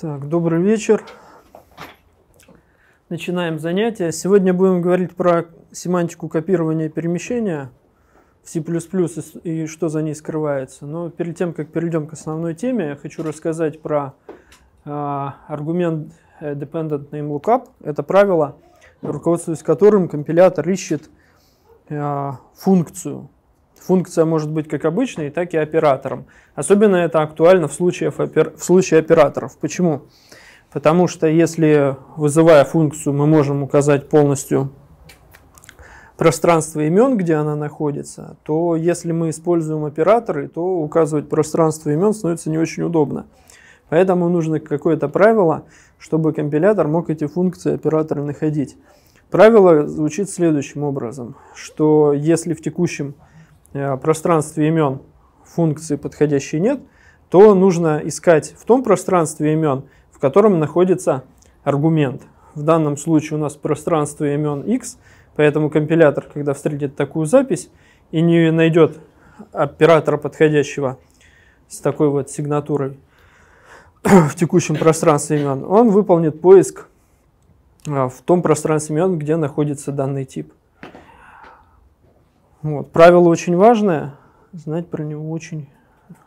Так, добрый вечер. Начинаем занятие. Сегодня будем говорить про семантику копирования и перемещения в C++ и, и что за ней скрывается. Но перед тем, как перейдем к основной теме, я хочу рассказать про а, э, аргумент Dependent Name Lookup. Это правило, руководствуясь которым компилятор ищет э, функцию, Функция может быть как обычной, так и оператором. Особенно это актуально в случае, в случае операторов. Почему? Потому что если, вызывая функцию, мы можем указать полностью пространство имен, где она находится, то если мы используем операторы, то указывать пространство имен становится не очень удобно. Поэтому нужно какое-то правило, чтобы компилятор мог эти функции операторы находить. Правило звучит следующим образом, что если в текущем Э, пространстве имен функции подходящей нет, то нужно искать в том пространстве имен, в котором находится аргумент. В данном случае у нас пространство имен x, поэтому компилятор, когда встретит такую запись и не найдет оператора подходящего с такой вот сигнатурой в текущем пространстве имен, он выполнит поиск э, в том пространстве имен, где находится данный тип. Вот. Правило очень важное, знать про него очень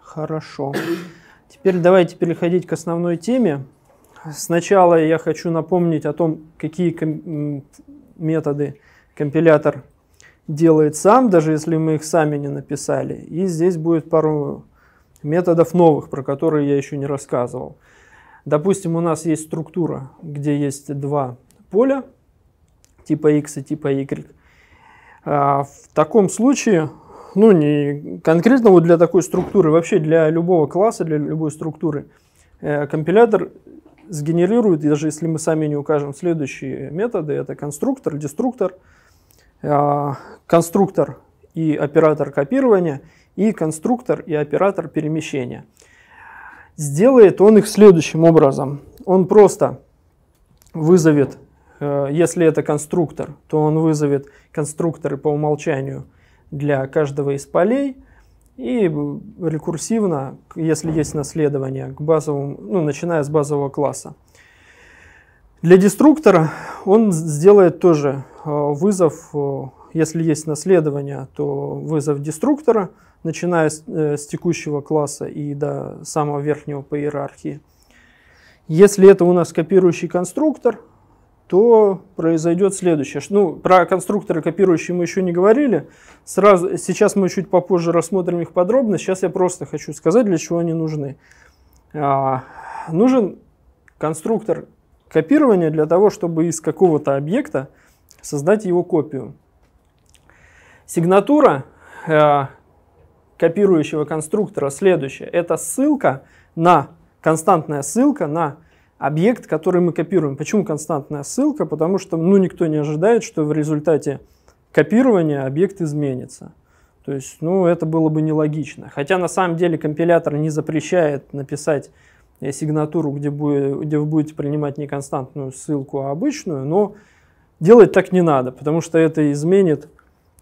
хорошо. Теперь давайте переходить к основной теме. Сначала я хочу напомнить о том, какие ком- методы компилятор делает сам, даже если мы их сами не написали. И здесь будет пару методов новых, про которые я еще не рассказывал. Допустим, у нас есть структура, где есть два поля, типа x и типа y. А, в таком случае, ну не конкретно вот для такой структуры, вообще для любого класса, для любой структуры, э, компилятор сгенерирует, даже если мы сами не укажем следующие методы, это конструктор, деструктор, а, конструктор и оператор копирования, и конструктор и оператор перемещения. Сделает он их следующим образом. Он просто вызовет Э, если это конструктор, то он вызовет конструкторы по умолчанию для каждого из полей. И э, рекурсивно, если есть наследование, к базовому, ну, начиная с базового класса. Для деструктора он сделает тоже э, вызов, если есть наследование, то вызов деструктора, начиная с, с текущего класса и до самого верхнего по иерархии. Если это у нас копирующий конструктор, то произойдет следующее. Ну, про конструкторы копирующие мы еще не говорили. Сразу, сейчас мы чуть попозже рассмотрим их подробно. Сейчас я просто хочу сказать, для чего они нужны. А, нужен конструктор копирования для того, чтобы из какого-то объекта создать его копию. Сигнатура э, копирующего конструктора следующая. Это ссылка на, константная ссылка на объект, который мы копируем. Почему константная ссылка? Потому что ну, никто не ожидает, что в результате копирования объект изменится. То есть, ну, это было бы нелогично. Хотя на самом деле компилятор не запрещает написать э, сигнатуру, где, будет, где вы будете принимать не константную ссылку, а обычную, но делать так не надо, потому что это изменит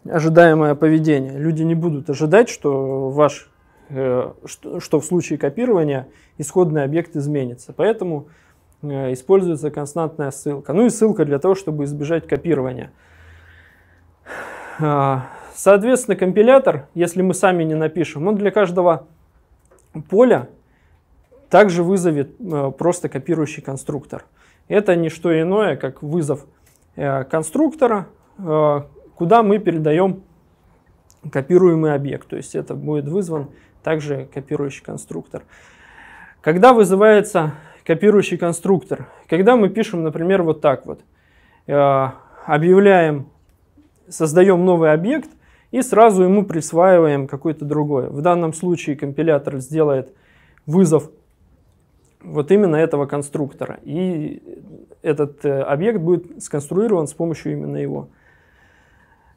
ожидаемое поведение. Люди не будут ожидать, что ваш э, что, что в случае копирования исходный объект изменится. Поэтому Э, используется константная ссылка. Ну и ссылка для того, чтобы избежать копирования. А, соответственно, компилятор, если мы сами не напишем, он для каждого поля также вызовет э, просто копирующий конструктор. Это не что иное, как вызов э, конструктора, куда мы передаем копируемый объект. То есть это будет вызван также копирующий конструктор. Когда вызывается копирующий конструктор. Когда мы пишем, например, вот так вот, э, объявляем, создаем новый объект и сразу ему присваиваем какой-то другой. В данном случае компилятор сделает вызов вот именно этого конструктора. И этот э, объект будет сконструирован с помощью именно его.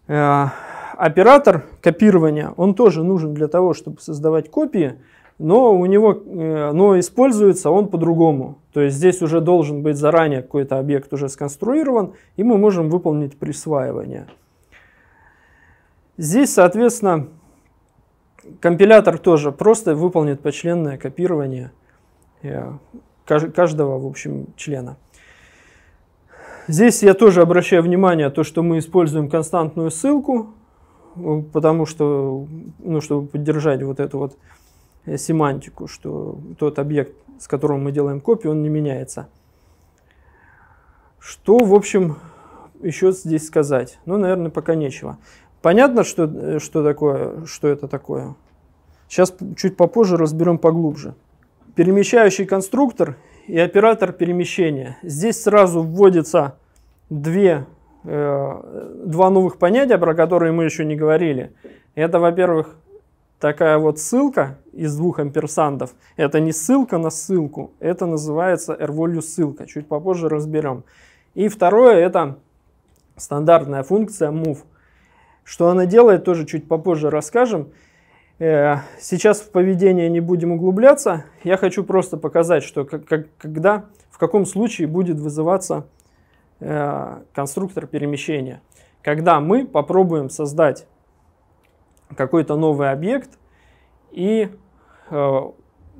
Э, оператор копирования, он тоже нужен для того, чтобы создавать копии, но у него, э, но используется он по-другому. То есть здесь уже должен быть заранее какой-то объект уже сконструирован, и мы можем выполнить присваивание. Здесь, соответственно, компилятор тоже просто выполнит почленное копирование э, каждого, в общем, члена. Здесь я тоже обращаю внимание то, что мы используем константную ссылку, э, потому что, ну, чтобы поддержать вот эту вот Э, семантику, что тот объект, с которым мы делаем копию, он не меняется. Что, в общем, еще здесь сказать? Ну, наверное, пока нечего. Понятно, что, э, что, такое, что это такое? Сейчас чуть попозже разберем поглубже. Перемещающий конструктор и оператор перемещения. Здесь сразу вводятся две, э, два новых понятия, про которые мы еще не говорили. Это, во-первых, Такая вот ссылка из двух амперсандов, это не ссылка на ссылку, это называется r ссылка, чуть попозже разберем. И второе, это стандартная функция move. Что она делает, тоже чуть попозже расскажем. Э, сейчас в поведение не будем углубляться. Я хочу просто показать, что как, когда, в каком случае будет вызываться э, конструктор перемещения. Когда мы попробуем создать какой-то новый объект и э,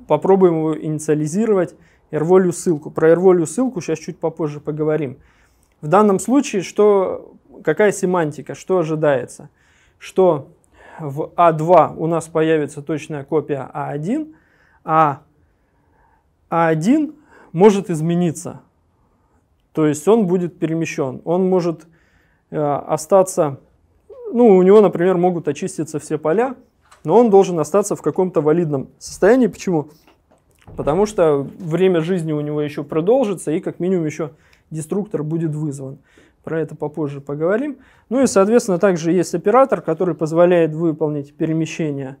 попробуем его инициализировать рволью ссылку. Про рволью ссылку сейчас чуть попозже поговорим. В данном случае что, какая семантика, что ожидается? Что в А2 у нас появится точная копия А1, а А1 а может измениться. То есть он будет перемещен. Он может э, остаться ну, у него, например, могут очиститься все поля, но он должен остаться в каком-то валидном состоянии. Почему? Потому что время жизни у него еще продолжится, и как минимум еще деструктор будет вызван. Про это попозже поговорим. Ну и, соответственно, также есть оператор, который позволяет выполнить перемещение.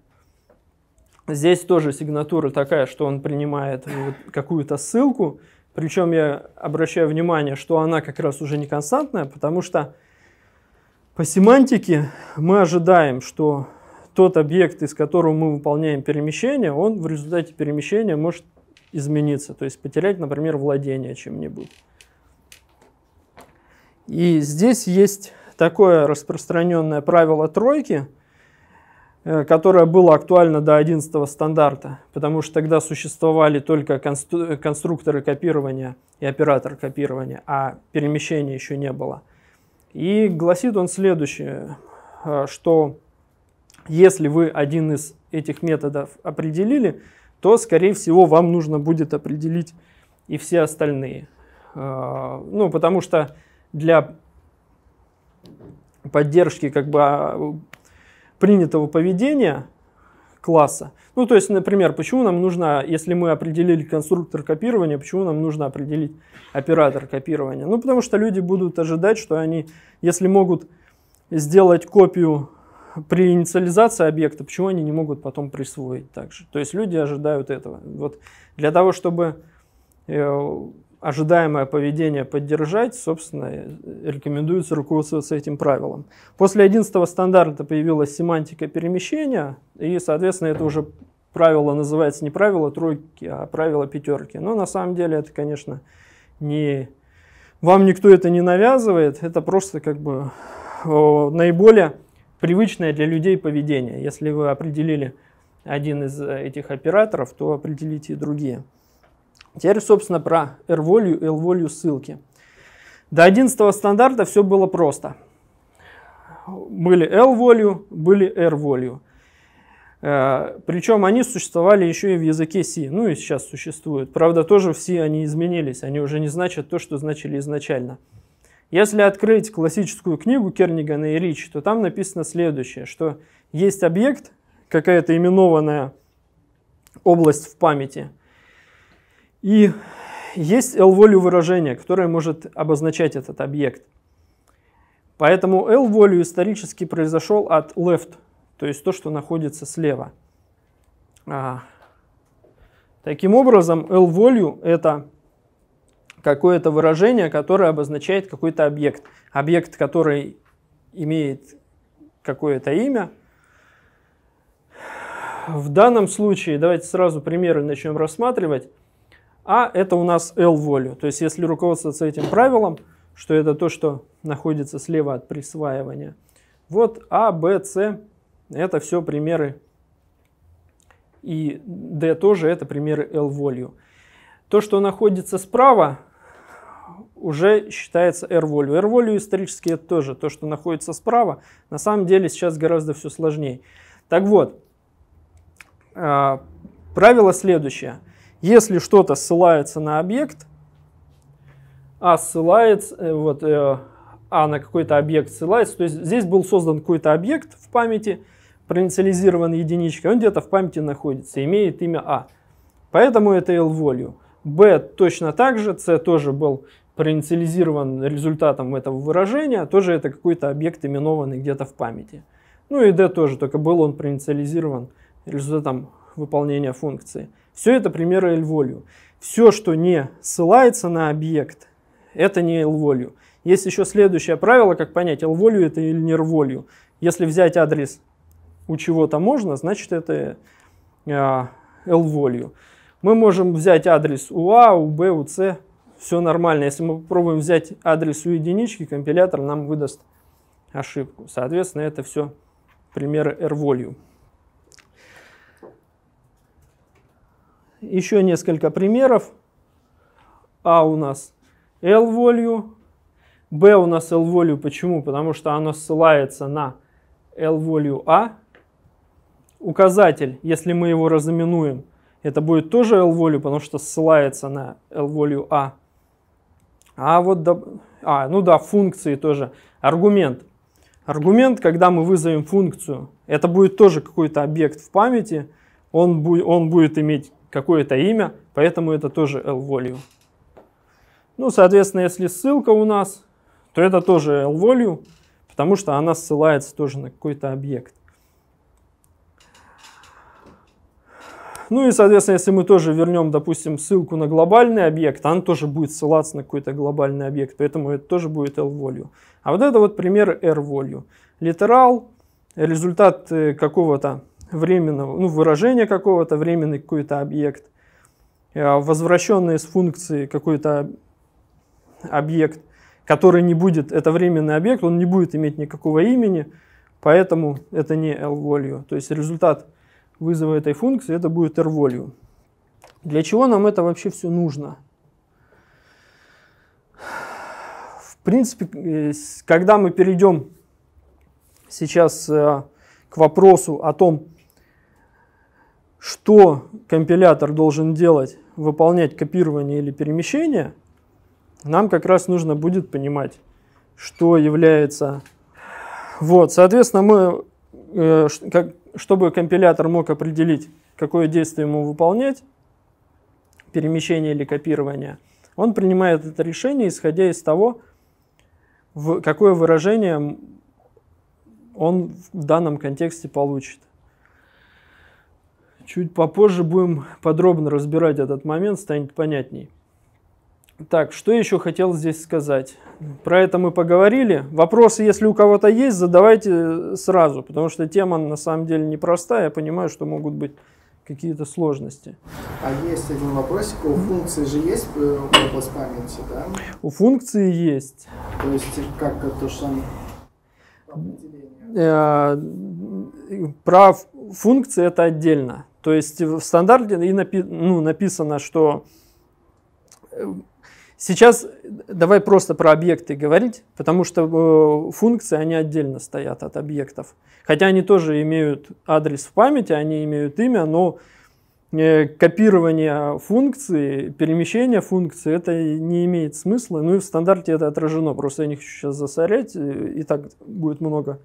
Здесь тоже сигнатура такая, что он принимает какую-то ссылку. Причем я обращаю внимание, что она как раз уже не константная, потому что по семантике мы ожидаем, что тот объект, из которого мы выполняем перемещение, он в результате перемещения может измениться, то есть потерять, например, владение чем-нибудь. И здесь есть такое распространенное правило тройки, э, которое было актуально до 11 стандарта, потому что тогда существовали только конструкторы копирования и оператор копирования, а перемещения еще не было – и гласит он следующее, э, что если вы один из этих методов определили, то, скорее всего, вам нужно будет определить и все остальные. Э, ну, потому что для поддержки как бы а, принятого поведения класса. Ну, то есть, например, почему нам нужно, если мы определили конструктор копирования, почему нам нужно определить оператор копирования? Ну, потому что люди будут ожидать, что они, если могут сделать копию при инициализации объекта, почему они не могут потом присвоить также? То есть люди ожидают этого. Вот для того, чтобы э, ожидаемое поведение поддержать, собственно, рекомендуется руководствоваться этим правилом. После 11 стандарта появилась семантика перемещения, и, соответственно, это уже правило называется не правило тройки, а правило пятерки. Но на самом деле это, конечно, не... Вам никто это не навязывает, это просто как бы наиболее привычное для людей поведение. Если вы определили один из э, этих операторов, то определите и другие. Теперь, собственно, про R-волью и L-волью ссылки. До 11 стандарта все было просто. Были L-волью, были R-волью. Э, Причем они существовали еще и в языке C, ну и сейчас существуют. Правда, тоже в C они изменились, они уже не значат то, что значили изначально. Если открыть классическую книгу Кернигана и Рич, то там написано следующее, что есть объект, какая-то именованная область в памяти – и есть L-волю выражение, которое может обозначать этот объект. Поэтому L-волю исторически произошел от left, то есть то, что находится слева. А, таким образом, L-волю это какое-то выражение, которое обозначает какой-то объект. Объект, который имеет какое-то имя. В данном случае, давайте сразу примеры начнем рассматривать. А это у нас L-волю. То есть если руководствоваться этим правилом, что это то, что находится слева от присваивания. Вот А, Б, С – это все примеры. И D тоже – это примеры L-волю. То, что находится справа, уже считается R-волю. R-волю исторически это тоже то, что находится справа. На самом деле сейчас гораздо все сложнее. Так вот, а, правило следующее – если что-то ссылается на объект, а ссылается, э, вот, э, а на какой-то объект ссылается, то есть здесь был создан какой-то объект в памяти, проинициализирован единичкой, он где-то в памяти находится, имеет имя А. Поэтому это L value. B точно так же, C тоже был проинициализирован результатом этого выражения, а тоже это какой-то объект, именованный где-то в памяти. Ну и D тоже, только был он проинициализирован результатом выполнения функции. Все это примеры L-Value. Все, что не ссылается на объект, это не L-Value. Есть еще следующее правило, как понять, L-Value это или не r value Если взять адрес у чего-то можно, значит это а, L-Value. Мы можем взять адрес у А, у Б, у С, все нормально. Если мы попробуем взять адрес у единички, компилятор нам выдаст ошибку. Соответственно, это все примеры R-Value. Еще несколько примеров. А у нас L value, B у нас L value. Почему? Потому что оно ссылается на L value A. Указатель, если мы его разыменуем, это будет тоже L value, потому что ссылается на L value A. А вот, а, ну да, функции тоже. Аргумент. Аргумент, когда мы вызовем функцию, это будет тоже какой-то объект в памяти, он, бу он будет иметь какое-то имя, поэтому это тоже L-value. Ну, соответственно, если ссылка у нас, то это тоже L-value, потому что она ссылается тоже на какой-то объект. Ну и, соответственно, если мы тоже вернем, допустим, ссылку на глобальный объект, она тоже будет ссылаться на какой-то глобальный объект, поэтому это тоже будет L-value. А вот это вот пример R-value. Литерал, результат э, какого-то временного, ну, выражение какого-то, временный какой-то объект, э, возвращенный с функции какой-то объект, который не будет, это временный объект, он не будет иметь никакого имени, поэтому это не L-волью. То есть результат вызова этой функции это будет R-волью. Для чего нам это вообще все нужно? В принципе, э, когда мы перейдем сейчас э, к вопросу о том, что компилятор должен делать, выполнять копирование или перемещение, нам как раз нужно будет понимать, что является... Вот, соответственно, мы, э, чтобы компилятор мог определить, какое действие ему выполнять, перемещение или копирование, он принимает это решение, исходя из того, какое выражение он в данном контексте получит. Чуть попозже будем подробно разбирать этот момент, станет понятней. Так, что еще хотел здесь сказать? Про это мы поговорили. Вопросы, если у кого-то есть, задавайте э, сразу, потому что тема на самом деле непростая. Я понимаю, что могут быть какие-то сложности. А есть один вопросик. У функции же есть э, область памяти, да? У функции есть. То есть как то что самое? Э, про функции это отдельно. То есть в стандарте и напи ну, написано, что э, сейчас давай просто про объекты говорить, потому что э, функции, они отдельно стоят от объектов. Хотя они тоже имеют адрес в памяти, они имеют имя, но э, копирование функции, перемещение функции, это не имеет смысла. Ну и в стандарте это отражено. Просто я не хочу сейчас засорять, и так будет много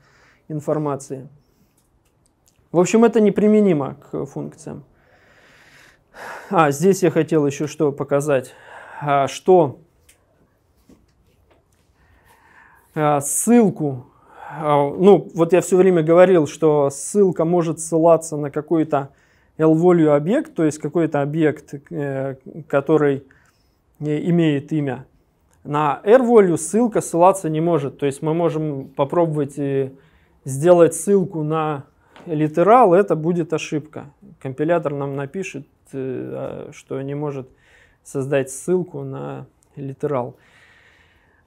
информации. В общем, это неприменимо к функциям. А, здесь я хотел еще что показать. А, что а, ссылку, а, ну, вот я все время говорил, что ссылка может ссылаться на какой-то L-value объект, то есть какой-то объект, э, который э, имеет имя. На R-value ссылка ссылаться не может. То есть мы можем попробовать э, сделать ссылку на литерал, это будет ошибка. Компилятор нам напишет, э, а, что не может создать ссылку на литерал.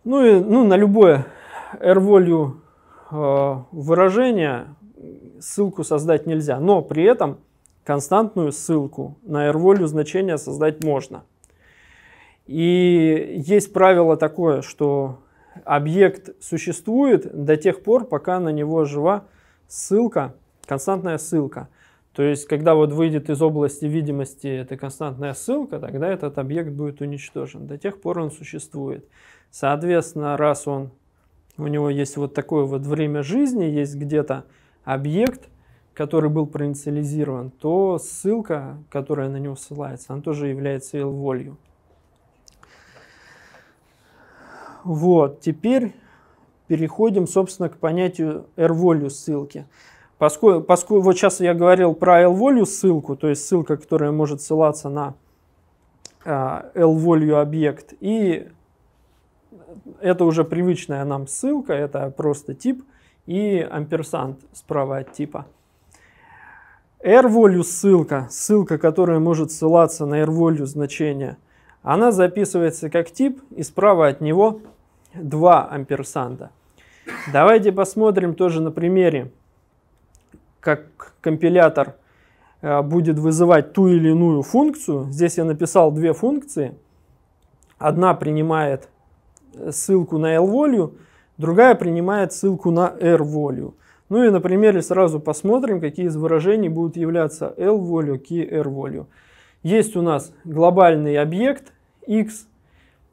Ну и ну, на любое R-value э, выражение ссылку создать нельзя, но при этом константную ссылку на R-value значение создать можно. И есть правило такое, что объект существует до тех пор, пока на него жива ссылка константная ссылка. То есть, когда вот выйдет из области видимости эта константная ссылка, тогда этот объект будет уничтожен. До тех пор он существует. Соответственно, раз он, у него есть вот такое вот время жизни, есть где-то объект, который был проинициализирован, то ссылка, которая на него ссылается, она тоже является value. Вот, теперь переходим, собственно, к понятию r ссылки. Поскольку, поскольку вот сейчас я говорил про L-волю ссылку, то есть ссылка, которая может ссылаться на а, l волю объект, и это уже привычная нам ссылка, это просто тип и амперсант справа от типа. R-волю ссылка, ссылка, которая может ссылаться на R-волю значение, она записывается как тип и справа от него 2 амперсанда. Давайте посмотрим тоже на примере как компилятор э, будет вызывать ту или иную функцию. Здесь я написал две функции. Одна принимает э, ссылку на L-волю, другая принимает ссылку на R-волю. Ну и на примере сразу посмотрим, какие из выражений будут являться L-волю к R-волю. Есть у нас глобальный объект x,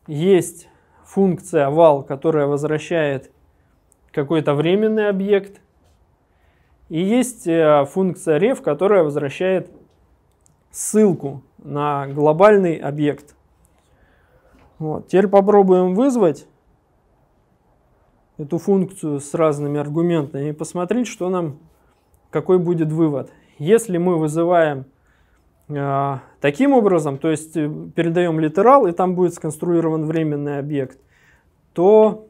есть функция val, которая возвращает какой-то временный объект и есть э, функция ref, которая возвращает ссылку на глобальный объект. Вот. Теперь попробуем вызвать эту функцию с разными аргументами и посмотреть, что нам, какой будет вывод. Если мы вызываем э, таким образом, то есть э, передаем литерал, и там будет сконструирован временный объект, то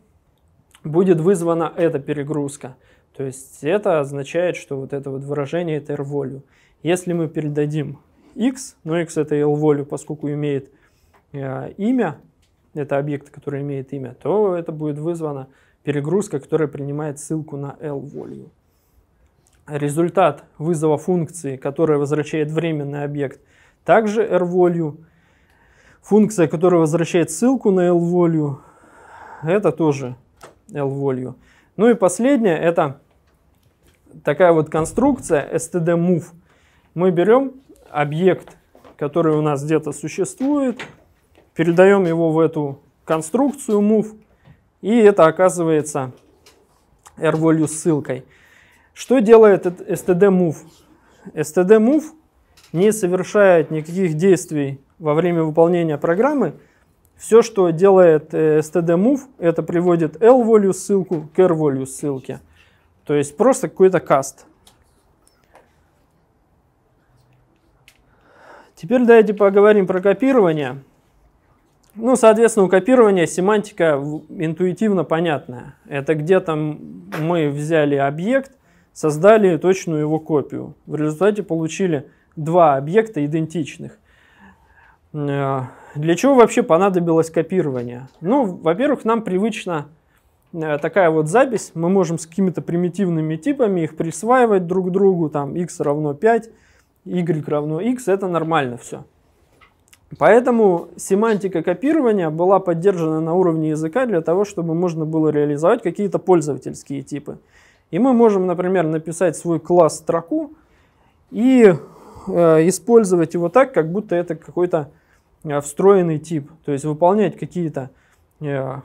будет вызвана эта перегрузка. То есть это означает, что вот это вот выражение это R-волю. Если мы передадим x, но x это L-волю, поскольку имеет э, имя, это объект, который имеет имя, то это будет вызвана перегрузка, которая принимает ссылку на L-волю. Результат вызова функции, которая возвращает временный объект, также R-волю. Функция, которая возвращает ссылку на L-волю, это тоже L-волю. Ну и последнее это такая вот конструкция std-move. Мы берем объект, который у нас где-то существует, передаем его в эту конструкцию move, и это оказывается rvalue ссылкой. Что делает std-move? std-move не совершает никаких действий во время выполнения программы. Все, что делает э, std-move, это приводит l-value ссылку к r-value ссылке. То есть просто какой-то каст. Теперь давайте поговорим про копирование. Ну, соответственно, у копирования семантика интуитивно понятная. Это где то мы взяли объект, создали точную его копию. В результате получили два объекта идентичных. Э, для чего вообще понадобилось копирование? Ну, во-первых, нам привычно Э, такая вот запись, мы можем с какими-то примитивными типами их присваивать друг другу, там x равно 5, y равно x, это нормально все. Поэтому семантика копирования была поддержана на уровне языка для того, чтобы можно было реализовать какие-то пользовательские типы. И мы можем, например, написать свой класс строку и э, использовать его так, как будто это какой-то э, встроенный тип. То есть выполнять какие-то э,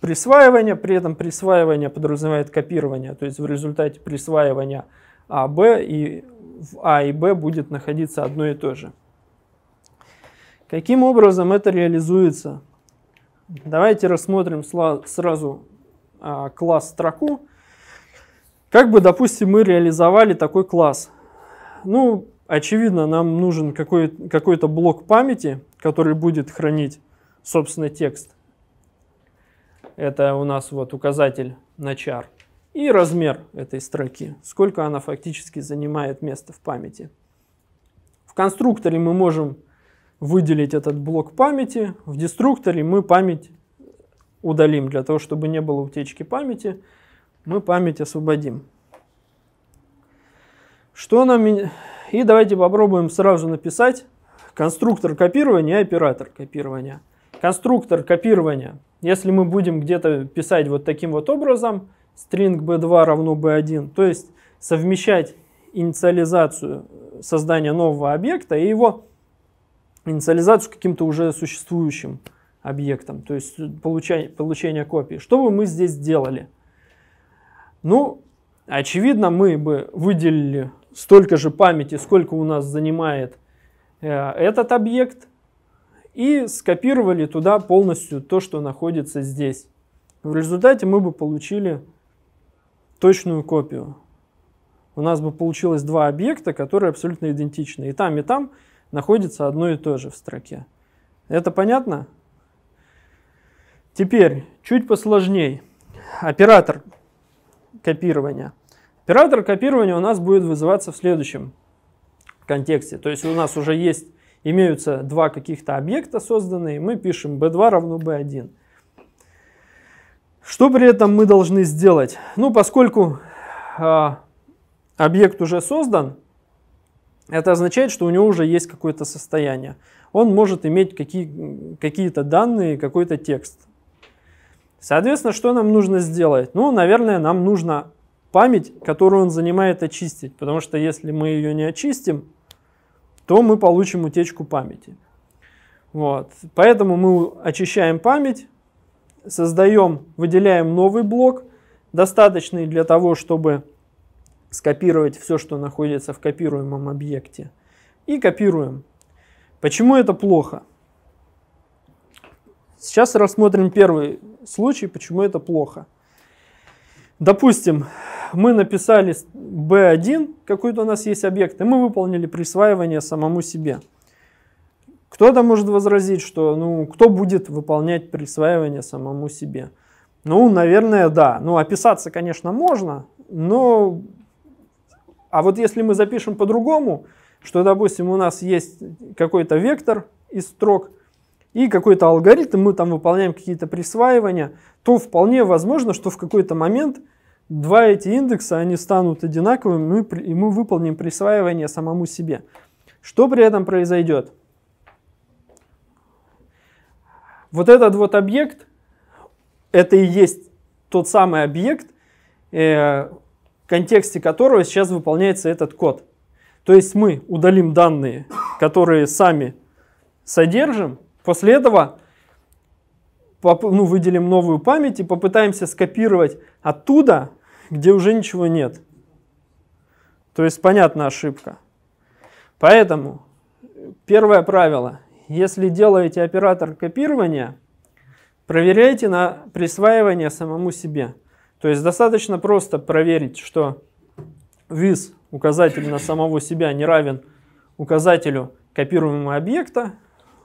присваивания, при этом присваивание подразумевает копирование, то есть в результате присваивания А, Б и в А и Б будет находиться одно и то же. Каким образом это реализуется? Давайте рассмотрим сразу а, класс строку. Как бы, допустим, мы реализовали такой класс? Ну, очевидно, нам нужен какой-то какой блок памяти, который будет хранить, собственно, текст это у нас вот указатель на чар, и размер этой строки, сколько она фактически занимает места в памяти. В конструкторе мы можем выделить этот блок памяти, в деструкторе мы память удалим, для того, чтобы не было утечки памяти, мы память освободим. Что нам... И давайте попробуем сразу написать конструктор копирования и оператор копирования. Конструктор копирования если мы будем где-то писать вот таким вот образом, string b2 равно b1, то есть совмещать инициализацию э, создания нового объекта и его инициализацию каким-то уже существующим объектом, то есть э, получение, получение копии. Что бы мы здесь делали? Ну, очевидно, мы бы выделили столько же памяти, сколько у нас занимает э, этот объект – и скопировали туда полностью то, что находится здесь. В результате мы бы получили точную копию. У нас бы получилось два объекта, которые абсолютно идентичны. И там, и там находится одно и то же в строке. Это понятно? Теперь чуть посложнее. Оператор копирования. Оператор копирования у нас будет вызываться в следующем контексте. То есть у нас уже есть имеются два каких-то объекта созданные, мы пишем b2 равно b1. Что при этом мы должны сделать? Ну, поскольку э, объект уже создан, это означает, что у него уже есть какое-то состояние. Он может иметь какие, какие-то данные, какой-то текст. Соответственно, что нам нужно сделать? Ну, наверное, нам нужно память, которую он занимает, очистить. Потому что если мы ее не очистим, то мы получим утечку памяти. Вот. Поэтому мы очищаем память, создаем, выделяем новый блок, достаточный для того, чтобы скопировать все, что находится в копируемом объекте. И копируем. Почему это плохо? Сейчас рассмотрим первый случай, почему это плохо. Допустим, мы написали B1, какой-то у нас есть объект, и мы выполнили присваивание самому себе. Кто-то может возразить, что ну, кто будет выполнять присваивание самому себе? Ну, наверное, да. Ну, описаться, конечно, можно, но... А вот если мы запишем по-другому, что, допустим, у нас есть какой-то вектор из строк, и какой-то алгоритм, мы там выполняем какие-то присваивания, то вполне возможно, что в какой-то момент – два эти индекса, они станут одинаковыми, и мы выполним присваивание самому себе. Что при этом произойдет? Вот этот вот объект, это и есть тот самый объект, э, в контексте которого сейчас выполняется этот код. То есть мы удалим данные, которые сами содержим, после этого ну, выделим новую память и попытаемся скопировать оттуда где уже ничего нет. То есть понятна ошибка. Поэтому первое правило. Если делаете оператор копирования, проверяйте на присваивание самому себе. То есть достаточно просто проверить, что виз указатель на самого себя не равен указателю копируемого объекта,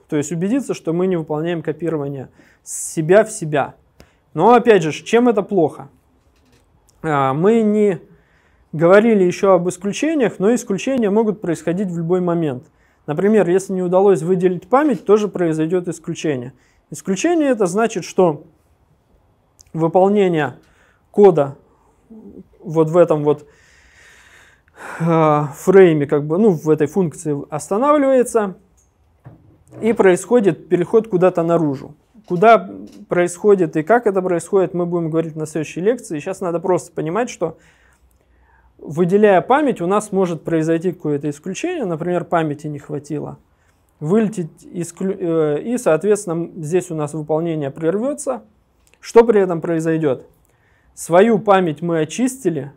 то есть убедиться, что мы не выполняем копирование с себя в себя. Но опять же, чем это плохо? А, мы не говорили еще об исключениях, но исключения могут происходить в любой момент. Например, если не удалось выделить память, тоже произойдет исключение. Исключение это значит, что выполнение кода вот в этом вот э, фрейме, как бы, ну, в этой функции останавливается и происходит переход куда-то наружу. Куда происходит и как это происходит, мы будем говорить на следующей лекции. Сейчас надо просто понимать, что выделяя память, у нас может произойти какое-то исключение, например, памяти не хватило, вылететь исклю... Э, и, соответственно, здесь у нас выполнение прервется. Что при этом произойдет? Свою память мы очистили,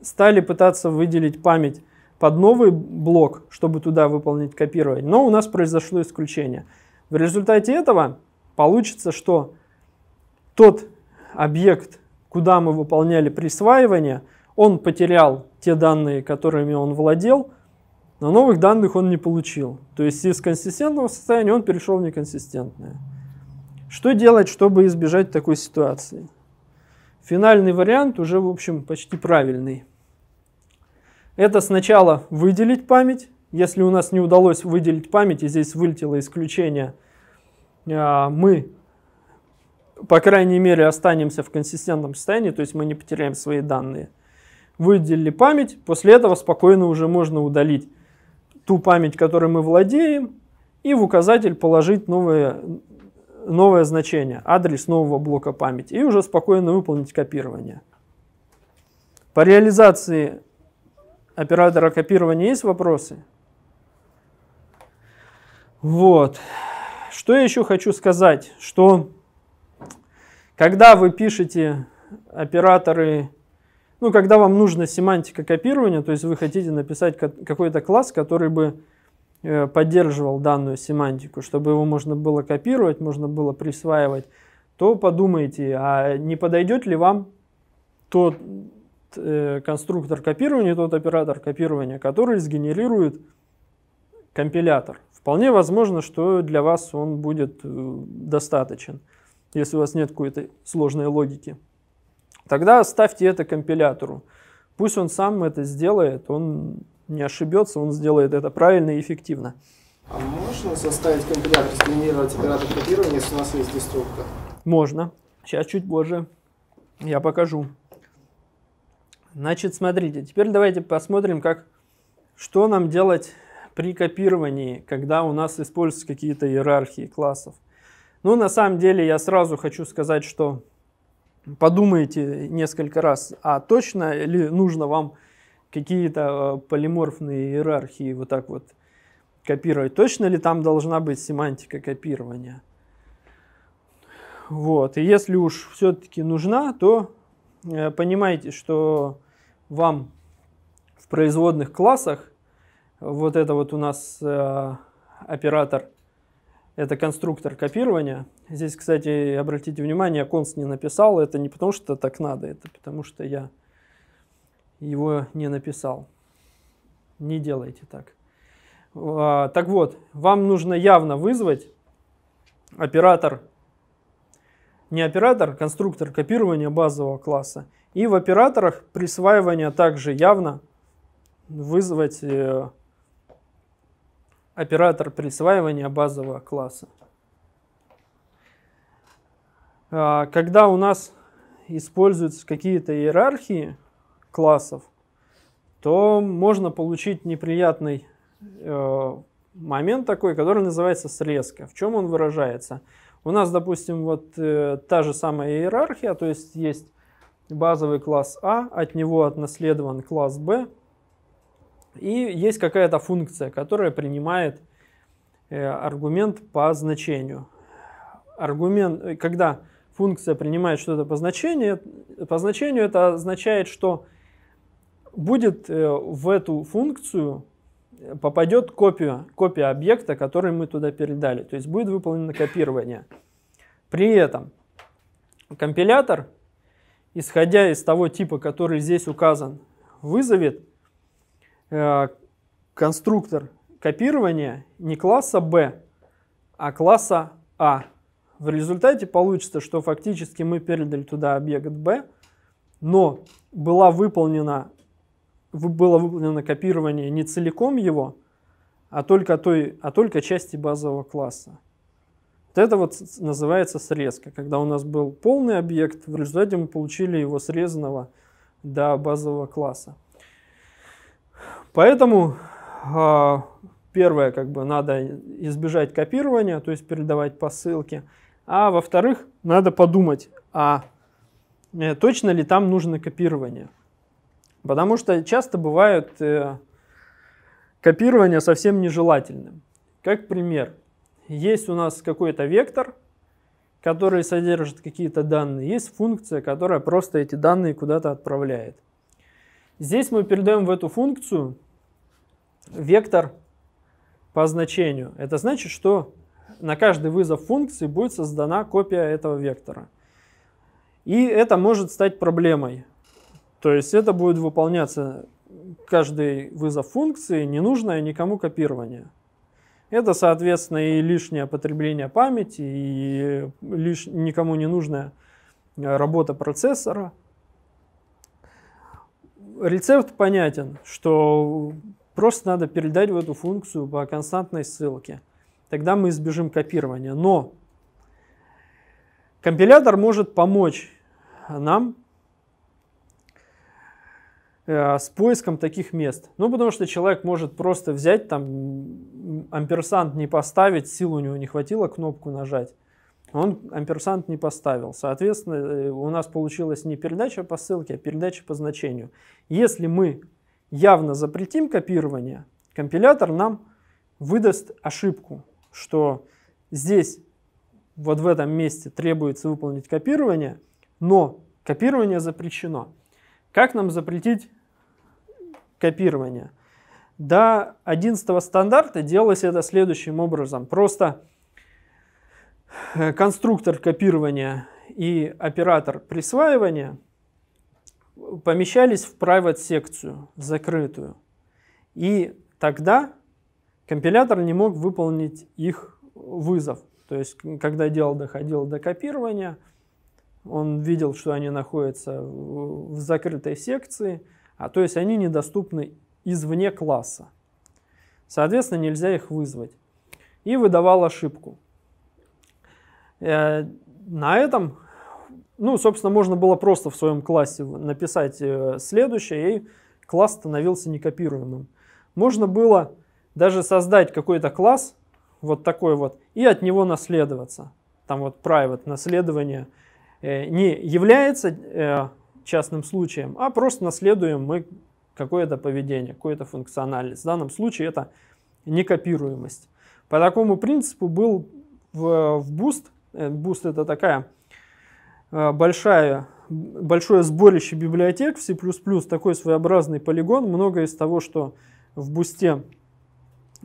стали пытаться выделить память под новый блок, чтобы туда выполнить копирование, но у нас произошло исключение. В результате этого получится, что тот объект, куда мы выполняли присваивание, он потерял те данные, которыми он владел, но новых данных он не получил. То есть из консистентного состояния он перешел в неконсистентное. Что делать, чтобы избежать такой ситуации? Финальный вариант уже, в общем, почти правильный. Это сначала выделить память. Если у нас не удалось выделить память, и здесь вылетело исключение – а, мы, по крайней мере, останемся в консистентном состоянии, то есть мы не потеряем свои данные. Выделили память, после этого спокойно уже можно удалить ту память, которой мы владеем, и в указатель положить новое, новое значение, адрес нового блока памяти, и уже спокойно выполнить копирование. По реализации оператора копирования есть вопросы? Вот. Что я еще хочу сказать, что когда вы пишете операторы, ну, когда вам нужна семантика копирования, то есть вы хотите написать какой-то класс, который бы э, поддерживал данную семантику, чтобы его можно было копировать, можно было присваивать, то подумайте, а не подойдет ли вам тот э, конструктор копирования, тот оператор копирования, который сгенерирует компилятор вполне возможно, что для вас он будет э, достаточен, если у вас нет какой-то сложной логики. Тогда ставьте это компилятору. Пусть он сам это сделает, он не ошибется, он сделает это правильно и эффективно. А можно составить компилятор, сгенерировать оператор копирования, если у нас есть деструкта? Можно. Сейчас чуть позже я покажу. Значит, смотрите, теперь давайте посмотрим, как, что нам делать при копировании, когда у нас используются какие-то иерархии классов. Ну, на самом деле, я сразу хочу сказать, что подумайте несколько раз, а точно ли нужно вам какие-то э, полиморфные иерархии вот так вот копировать? Точно ли там должна быть семантика копирования? Вот. И если уж все-таки нужна, то э, понимаете, что вам в производных классах вот это вот у нас э, оператор, это конструктор копирования. Здесь, кстати, обратите внимание, конст не написал. Это не потому, что так надо, это потому, что я его не написал. Не делайте так. Э, так вот, вам нужно явно вызвать оператор не оператор, конструктор копирования базового класса. И в операторах присваивания также явно вызвать э, оператор присваивания базового класса. А, когда у нас используются какие-то иерархии классов, то можно получить неприятный э, момент такой, который называется срезка. В чем он выражается? У нас, допустим, вот э, та же самая иерархия, то есть есть базовый класс А, от него отнаследован класс Б, и есть какая-то функция, которая принимает э, аргумент по значению. Аргумент, э, когда функция принимает что-то по значению, по значению это означает, что будет э, в эту функцию попадет копия, копия объекта, который мы туда передали. То есть будет выполнено копирование. При этом компилятор, исходя из того типа, который здесь указан, вызовет Э, конструктор копирования не класса B, а класса A. А. В результате получится, что фактически мы передали туда объект B, но была выполнена, было выполнено копирование не целиком его, а только, той, а только части базового класса. Вот это вот называется срезка, когда у нас был полный объект, в результате мы получили его срезанного до базового класса. Поэтому а, первое, как бы надо избежать копирования, то есть передавать по ссылке. А во-вторых, надо подумать, а э, точно ли там нужно копирование. Потому что часто бывают э, копирования совсем нежелательным. Как пример, есть у нас какой-то вектор, который содержит какие-то данные, есть функция, которая просто эти данные куда-то отправляет. Здесь мы передаем в эту функцию вектор по значению. Это значит, что на каждый вызов функции будет создана копия этого вектора. И это может стать проблемой. То есть это будет выполняться каждый вызов функции, ненужное никому копирование. Это, соответственно, и лишнее потребление памяти, и лиш... никому не нужная э, работа процессора. Рецепт понятен, что Просто надо передать в эту функцию по константной ссылке. Тогда мы избежим копирования. Но компилятор может помочь нам э, с поиском таких мест. Ну, потому что человек может просто взять, там, амперсант не поставить, сил у него не хватило кнопку нажать. Он амперсант не поставил. Соответственно, э, у нас получилась не передача по ссылке, а передача по значению. Если мы явно запретим копирование, компилятор нам выдаст ошибку, что здесь, вот в этом месте требуется выполнить копирование, но копирование запрещено. Как нам запретить копирование? До 11 стандарта делалось это следующим образом. Просто э, конструктор копирования и оператор присваивания – помещались в private секцию, в закрытую. И тогда компилятор не мог выполнить их вызов. То есть, когда дело доходило до копирования, он видел, что они находятся в закрытой секции, а то есть они недоступны извне класса. Соответственно, нельзя их вызвать. И выдавал ошибку. Э, на этом ну, собственно, можно было просто в своем классе написать э, следующее, и класс становился некопируемым. Можно было даже создать какой-то класс, вот такой вот, и от него наследоваться. Там вот private наследование э, не является э, частным случаем, а просто наследуем мы какое-то поведение, какую-то функциональность. В данном случае это некопируемость. По такому принципу был в, в Boost, Boost это такая Э, большая, большое сборище библиотек в C++, такой своеобразный полигон, многое из того, что в бусте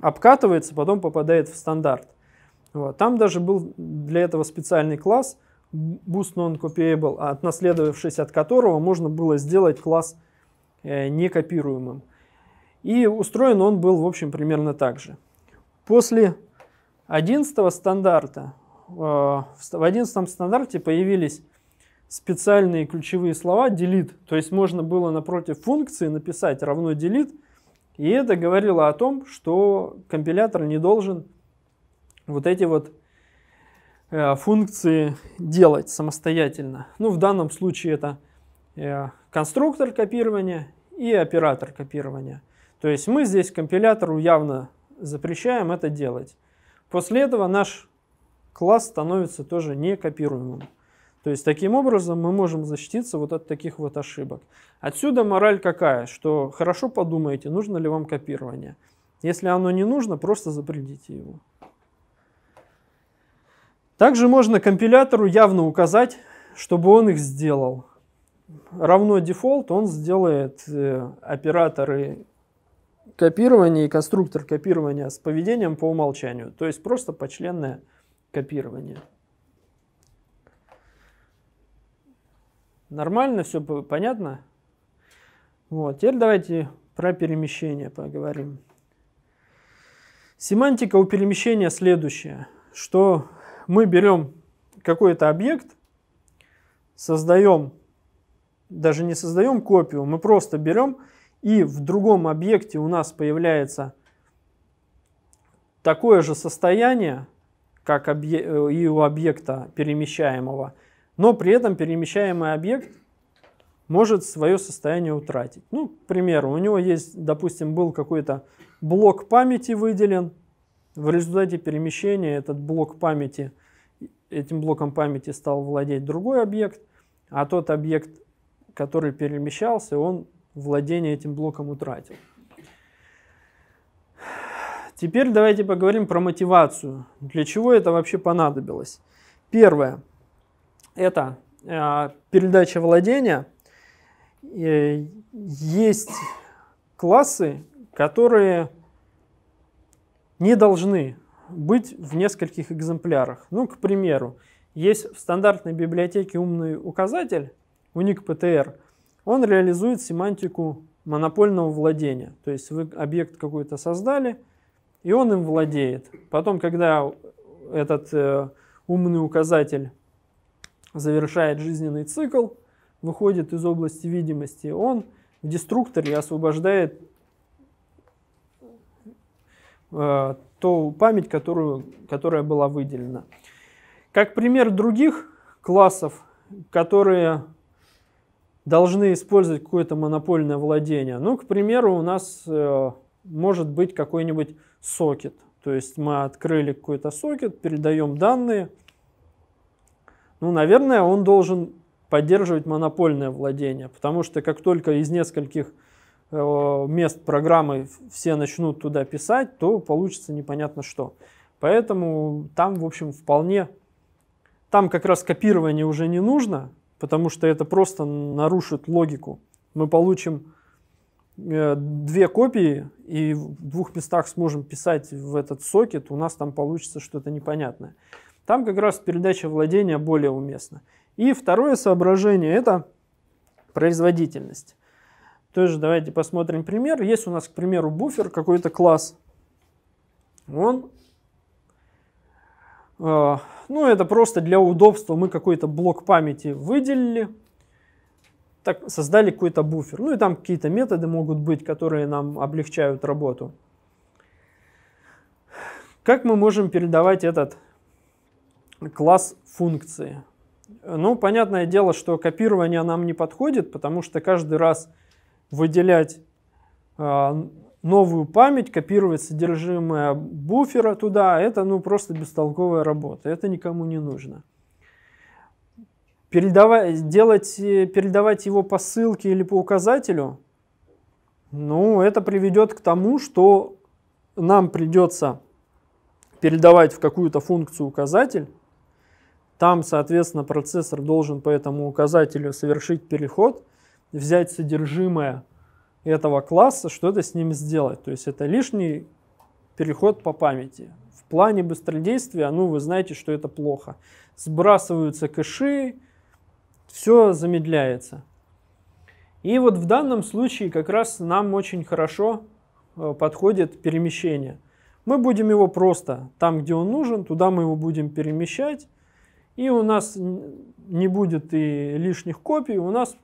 обкатывается, потом попадает в стандарт. Вот. Там даже был для этого специальный класс Boost Non-Copyable, а отнаследовавшись от которого можно было сделать класс э, некопируемым. И устроен он был, в общем, примерно так же. После 11 стандарта, э, в 11 стандарте появились специальные ключевые слова delete. То есть можно было напротив функции написать равно delete, и это говорило о том, что компилятор не должен вот эти вот э, функции делать самостоятельно. Ну, в данном случае это э, конструктор копирования и оператор копирования. То есть мы здесь компилятору явно запрещаем это делать. После этого наш класс становится тоже некопируемым. То есть таким образом мы можем защититься вот от таких вот ошибок. Отсюда мораль какая, что хорошо подумайте, нужно ли вам копирование. Если оно не нужно, просто запретите его. Также можно компилятору явно указать, чтобы он их сделал. Равно дефолт, он сделает э, операторы копирования и конструктор копирования с поведением по умолчанию. То есть просто почленное копирование. Нормально, все понятно? Вот, теперь давайте про перемещение поговорим. Семантика у перемещения следующая, что мы берем какой-то объект, создаем, даже не создаем копию, мы просто берем и в другом объекте у нас появляется такое же состояние, как э, и у объекта перемещаемого – но при этом перемещаемый объект может свое состояние утратить. Ну, к примеру, у него есть, допустим, был какой-то блок памяти выделен, в результате перемещения этот блок памяти, этим блоком памяти стал владеть другой объект, а тот объект, который перемещался, он владение этим блоком утратил. Теперь давайте поговорим про мотивацию. Для чего это вообще понадобилось? Первое это э, передача владения. Э, есть классы, которые не должны быть в нескольких экземплярах. Ну, к примеру, есть в стандартной библиотеке умный указатель, уник ПТР, он реализует семантику монопольного владения. То есть вы объект какой-то создали, и он им владеет. Потом, когда этот э, умный указатель завершает жизненный цикл, выходит из области видимости. Он в деструкторе освобождает э, ту память, которую, которая была выделена. Как пример других классов, которые должны использовать какое-то монопольное владение. Ну, к примеру, у нас э, может быть какой-нибудь сокет. То есть мы открыли какой-то сокет, передаем данные, ну, наверное, он должен поддерживать монопольное владение, потому что как только из нескольких э, мест программы все начнут туда писать, то получится непонятно что. Поэтому там, в общем, вполне... Там как раз копирование уже не нужно, потому что это просто нарушит логику. Мы получим э, две копии и в двух местах сможем писать в этот сокет, у нас там получится что-то непонятное. Там как раз передача владения более уместна. И второе соображение – это производительность. То есть давайте посмотрим пример. Есть у нас, к примеру, буфер, какой-то класс. Он, э, ну это просто для удобства мы какой-то блок памяти выделили, так, создали какой-то буфер. Ну и там какие-то методы могут быть, которые нам облегчают работу. Как мы можем передавать этот класс функции. Ну, понятное дело, что копирование нам не подходит, потому что каждый раз выделять э, новую память, копировать содержимое буфера туда, это ну просто бестолковая работа, это никому не нужно. Передавать, делать, э, передавать его по ссылке или по указателю, ну, это приведет к тому, что нам придется передавать в какую-то функцию указатель, там, соответственно, процессор должен по этому указателю совершить переход, взять содержимое этого класса, что-то с ним сделать. То есть это лишний переход по памяти. В плане быстродействия, ну, вы знаете, что это плохо. Сбрасываются кэши, все замедляется. И вот в данном случае как раз нам очень хорошо э, подходит перемещение. Мы будем его просто там, где он нужен, туда мы его будем перемещать и у нас не будет и лишних копий, у нас...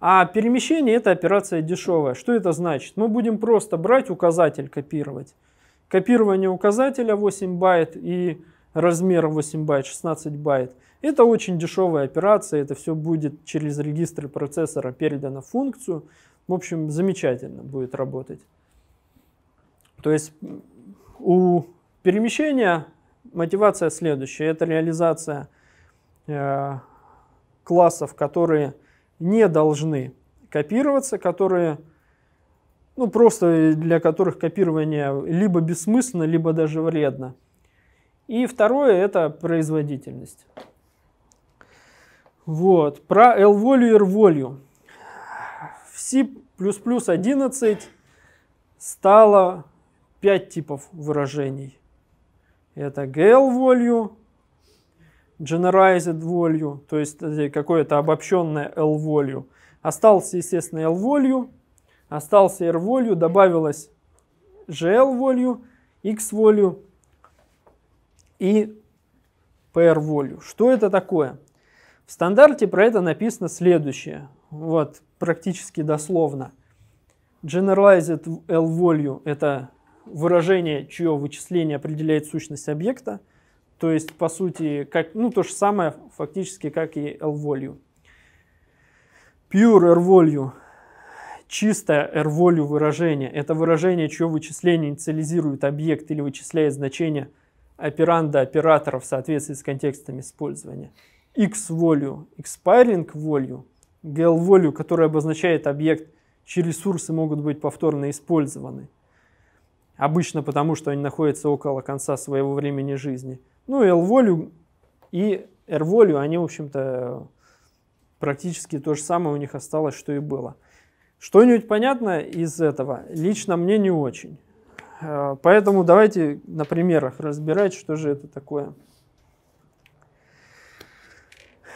А перемещение – это операция дешевая. Что это значит? Мы будем просто брать указатель, копировать. Копирование указателя 8 байт и размер 8 байт, 16 байт. Это очень дешевая операция, это все будет через регистры процессора передано в функцию. В общем, замечательно будет работать. То есть у перемещения Мотивация следующая. Это реализация э, классов, которые не должны копироваться, которые, ну, просто для которых копирование либо бессмысленно, либо даже вредно. И второе – это производительность. Вот. Про L-волю и R-волю. В C++ 11 стало 5 типов выражений это GL value, generalized value, то есть э, какое-то обобщенное L value. Остался, естественно, L value, остался R value, добавилось GL value, X value и PR value. Что это такое? В стандарте про это написано следующее, вот практически дословно. Generalized L value это выражение, чье вычисление определяет сущность объекта, то есть, по сути, как, ну, то же самое фактически, как и L-value. Pure R-value, чистое R-value выражение, это выражение, чье вычисление инициализирует объект или вычисляет значение операнда оператора в соответствии с контекстами использования. X-value, expiring value, GL-value, который обозначает объект, чьи ресурсы могут быть повторно использованы – обычно потому, что они находятся около конца своего времени жизни. Ну, L-волю и R-волю, они, в общем-то, практически то же самое у них осталось, что и было. Что-нибудь понятно из этого? Лично мне не очень. Э, поэтому давайте на примерах разбирать, что же это такое.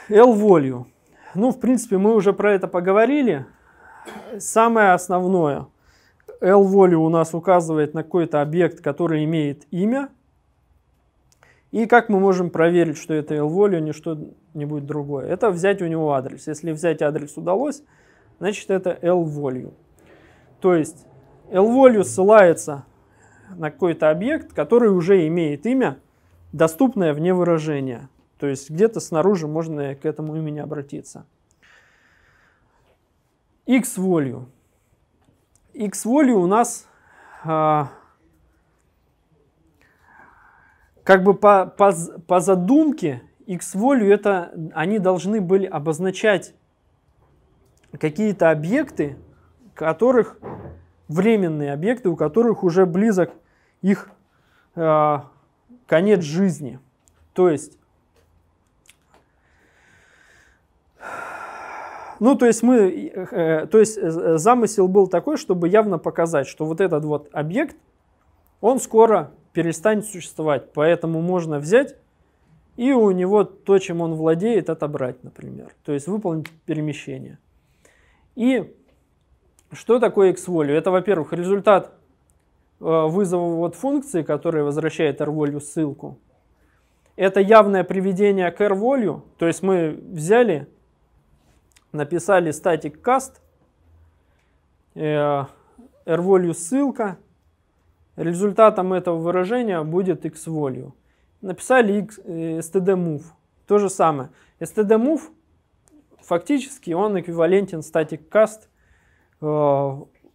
L-волю. Ну, в принципе, мы уже про это поговорили. Самое основное – L-value у нас указывает на какой-то объект, который имеет имя. И как мы можем проверить, что это L-value, а не что-нибудь другое? Это взять у него адрес. Если взять адрес удалось, значит это L-value. То есть L-value ссылается на какой-то объект, который уже имеет имя, доступное вне выражения. То есть где-то снаружи можно к этому имени обратиться. X-value X-Value у нас э, как бы по, по, по задумке X-Value это они должны были обозначать какие-то объекты, которых временные объекты, у которых уже близок их э, конец жизни. То есть Ну, то есть мы, э, э то есть э, замысел был такой, чтобы явно показать, что вот этот вот объект, он скоро перестанет существовать, поэтому можно взять и у него то, чем он владеет, отобрать, например. То есть выполнить перемещение. И что такое X-Value? Это, во-первых, результат э, вызова вот функции, которая возвращает R-Value ссылку. Это явное приведение к R-Value, то есть мы взяли написали static cast, э, ссылка, результатом этого выражения будет x Написали x, э, std-move, то же самое. std-move фактически он эквивалентен static cast э,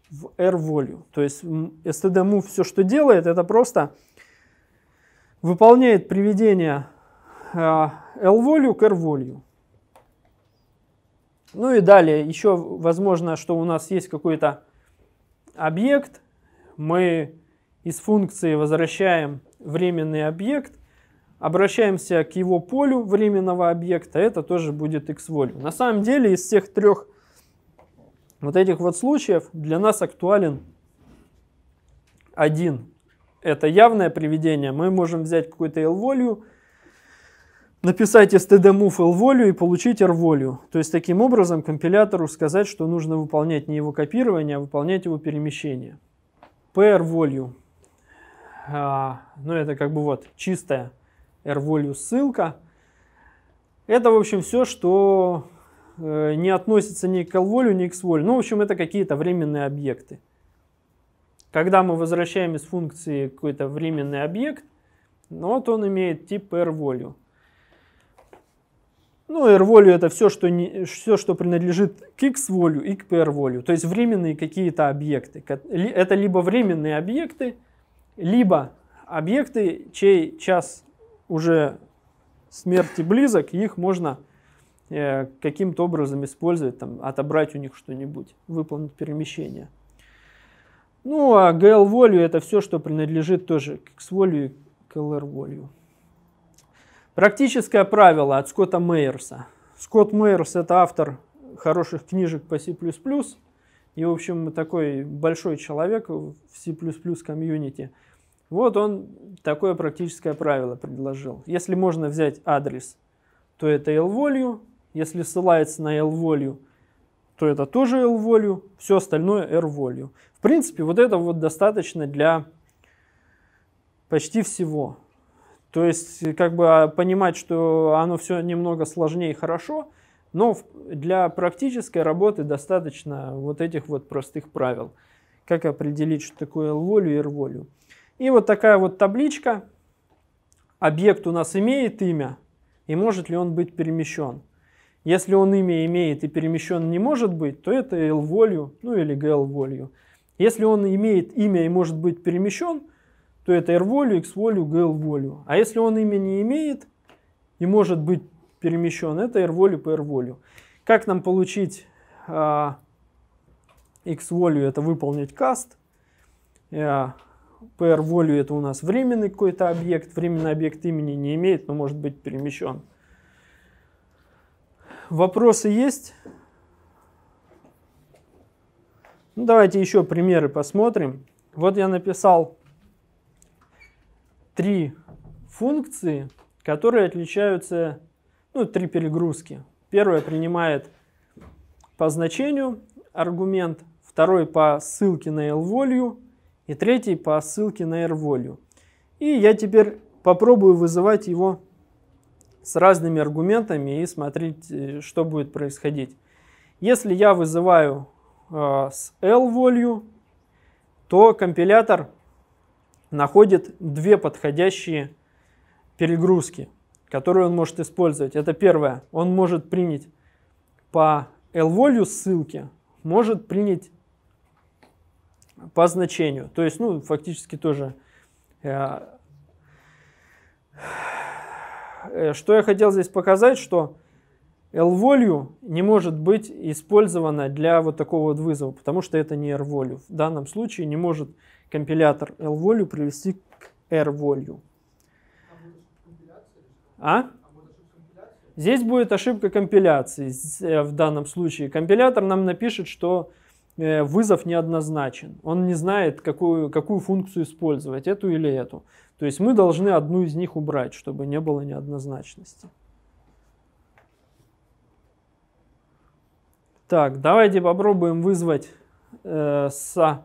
в r То есть std-move все, что делает, это просто выполняет приведение э, к r ну и далее, еще возможно, что у нас есть какой-то объект, мы из функции возвращаем временный объект, обращаемся к его полю временного объекта, это тоже будет x value. На самом деле из всех трех вот этих вот случаев для нас актуален один. Это явное приведение. Мы можем взять какой-то L-волю, Написать stdmove lvolue и получить rvolue. То есть таким образом компилятору сказать, что нужно выполнять не его копирование, а выполнять его перемещение. prvolue. А, ну это как бы вот чистая rvolue ссылка. Это, в общем, все, что э, не относится ни к lvolue, ни к xvolue. Ну, в общем, это какие-то временные объекты. Когда мы возвращаем из функции какой-то временный объект, ну, вот он имеет тип rvolue. Ну, R-волю это все что, не, все, что принадлежит к X-волю и к PR-волю, то есть временные какие-то объекты. Это либо временные объекты, либо объекты, чей час уже смерти близок, их можно э, каким-то образом использовать, там, отобрать у них что-нибудь, выполнить перемещение. Ну, а GL-волю это все, что принадлежит тоже к X-волю и к LR-волю. Практическое правило от Скотта Мейерса. Скотт Мейерс – это автор хороших книжек по C++. И, в общем, такой большой человек в C++ комьюнити. Вот он такое практическое правило предложил. Если можно взять адрес, то это L-волью. Если ссылается на L-волью, то это тоже L-волью. Все остальное R-волью. В принципе, вот это вот достаточно для почти всего. То есть, э, как бы а, понимать, что оно все немного сложнее и хорошо, но для практической работы достаточно вот этих вот простых правил. Как определить, что такое L-волю и r И вот такая вот табличка. Объект у нас имеет имя, и может ли он быть перемещен. Если он имя имеет и перемещен не может быть, то это L-волю, ну или GL-волю. Если он имеет имя и может быть перемещен – то это R-волю, X-волю, GL-волю. А если он имя не имеет и может быть перемещен, это R-волю по R-волю. Как нам получить э, X-волю? Это выполнить каст. Э, PR-волю это у нас временный какой-то объект. Временный объект имени не имеет, но может быть перемещен. Вопросы есть? Ну, давайте еще примеры посмотрим. Вот я написал три функции, которые отличаются, ну, три перегрузки. Первая принимает по значению аргумент, второй по ссылке на L-волью и третий по ссылке на R-волью. И я теперь попробую вызывать его с разными аргументами и смотреть, э, что будет происходить. Если я вызываю э, с L-волью, то компилятор находит две подходящие перегрузки, которые он может использовать. Это первое, он может принять по L-волю ссылки, может принять по значению. То есть, ну, фактически тоже... Э, э, что я хотел здесь показать, что L-волю не может быть использована для вот такого вот вызова, потому что это не R-волю. В данном случае не может компилятор L-волю привести к R-волю. А? Здесь будет ошибка компиляции э, в данном случае. Компилятор нам напишет, что э, вызов неоднозначен. Он не знает, какую, какую функцию использовать, эту или эту. То есть мы должны одну из них убрать, чтобы не было неоднозначности. Так, давайте попробуем вызвать э, с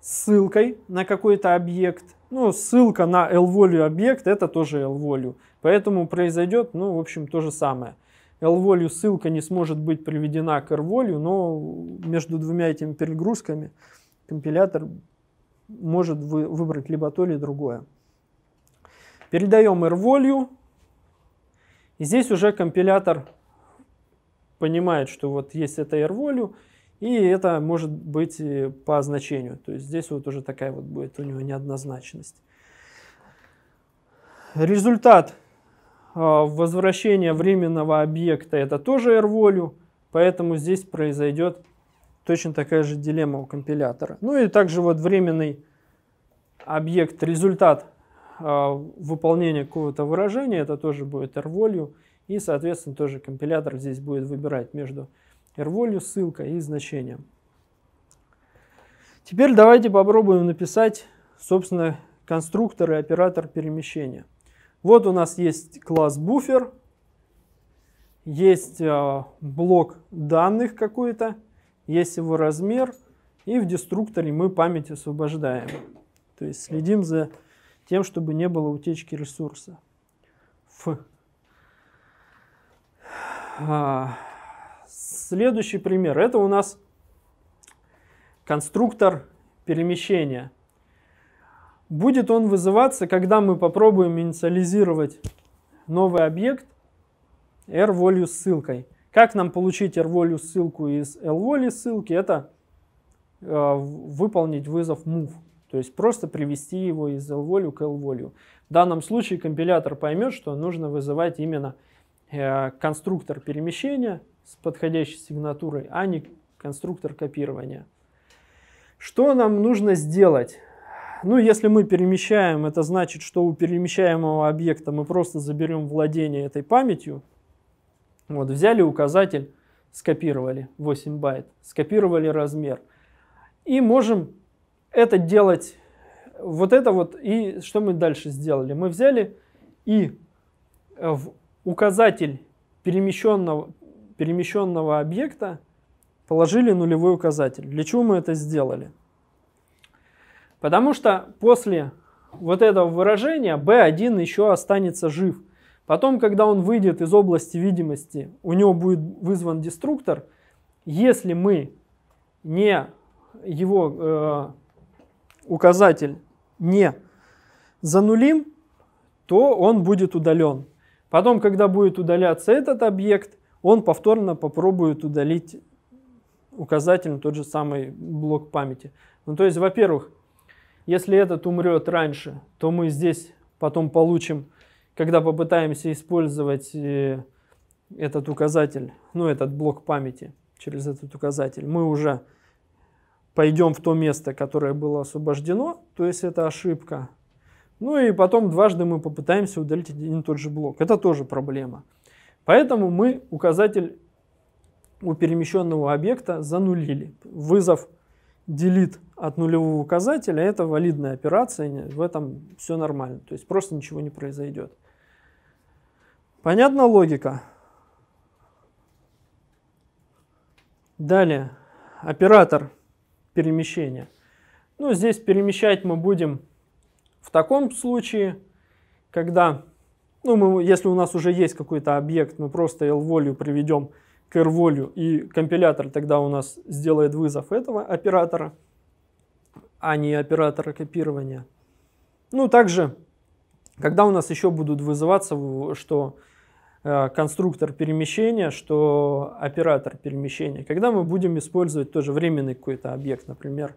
ссылкой на какой-то объект. Ну, ссылка на L-волю объект, это тоже L-волю. Поэтому произойдет, ну, в общем, то же самое. L-волю ссылка не сможет быть приведена к R-волю, но между двумя этими перегрузками компилятор может вы, выбрать либо то, либо другое. Передаем R-волю. И здесь уже компилятор понимает, что вот есть эта R-волю, и это может быть по значению. То есть здесь вот уже такая вот будет у него неоднозначность. Результат а, возвращения временного объекта это тоже R-волю, поэтому здесь произойдет точно такая же дилемма у компилятора. Ну и также вот временный объект, результат а, выполнения какого-то выражения, это тоже будет R-волю, и, соответственно, тоже компилятор здесь будет выбирать между Эрволью ссылка и значение. Теперь давайте попробуем написать, собственно, конструктор и оператор перемещения. Вот у нас есть класс буфер, есть а, блок данных какой-то, есть его размер, и в деструкторе мы память освобождаем. То есть следим за тем, чтобы не было утечки ресурса. Ф. А, Следующий пример. Это у нас конструктор перемещения. Будет он вызываться, когда мы попробуем инициализировать новый объект R-волью ссылкой. Как нам получить r ссылку из l ссылки? Это э, выполнить вызов move. То есть просто привести его из l к l В данном случае компилятор поймет, что нужно вызывать именно Э, конструктор перемещения с подходящей сигнатурой, а не конструктор копирования. Что нам нужно сделать? Ну, если мы перемещаем, это значит, что у перемещаемого объекта мы просто заберем владение этой памятью. Вот, взяли указатель, скопировали 8 байт, скопировали размер. И можем это делать, вот это вот, и что мы дальше сделали? Мы взяли и в указатель перемещенного, перемещенного объекта положили нулевой указатель. Для чего мы это сделали? Потому что после вот этого выражения B1 еще останется жив. Потом, когда он выйдет из области видимости, у него будет вызван деструктор. Если мы не его э, указатель не занулим, то он будет удален. Потом, когда будет удаляться этот объект, он повторно попробует удалить указатель тот же самый блок памяти. Ну, то есть, во-первых, если этот умрет раньше, то мы здесь потом получим, когда попытаемся использовать э, этот указатель, ну, этот блок памяти через этот указатель, мы уже пойдем в то место, которое было освобождено, то есть это ошибка, ну и потом дважды мы попытаемся удалить один и тот же блок. Это тоже проблема. Поэтому мы указатель у перемещенного объекта занулили. Вызов delete от нулевого указателя – это валидная операция, в этом все нормально. То есть просто ничего не произойдет. Понятна логика? Далее, оператор перемещения. Ну, здесь перемещать мы будем в таком случае, когда, ну, мы, если у нас уже есть какой-то объект, мы просто L-волю приведем к R-волю, и компилятор тогда у нас сделает вызов этого оператора, а не оператора копирования. Ну, также, когда у нас еще будут вызываться, что э, конструктор перемещения, что оператор перемещения. Когда мы будем использовать тоже временный какой-то объект, например,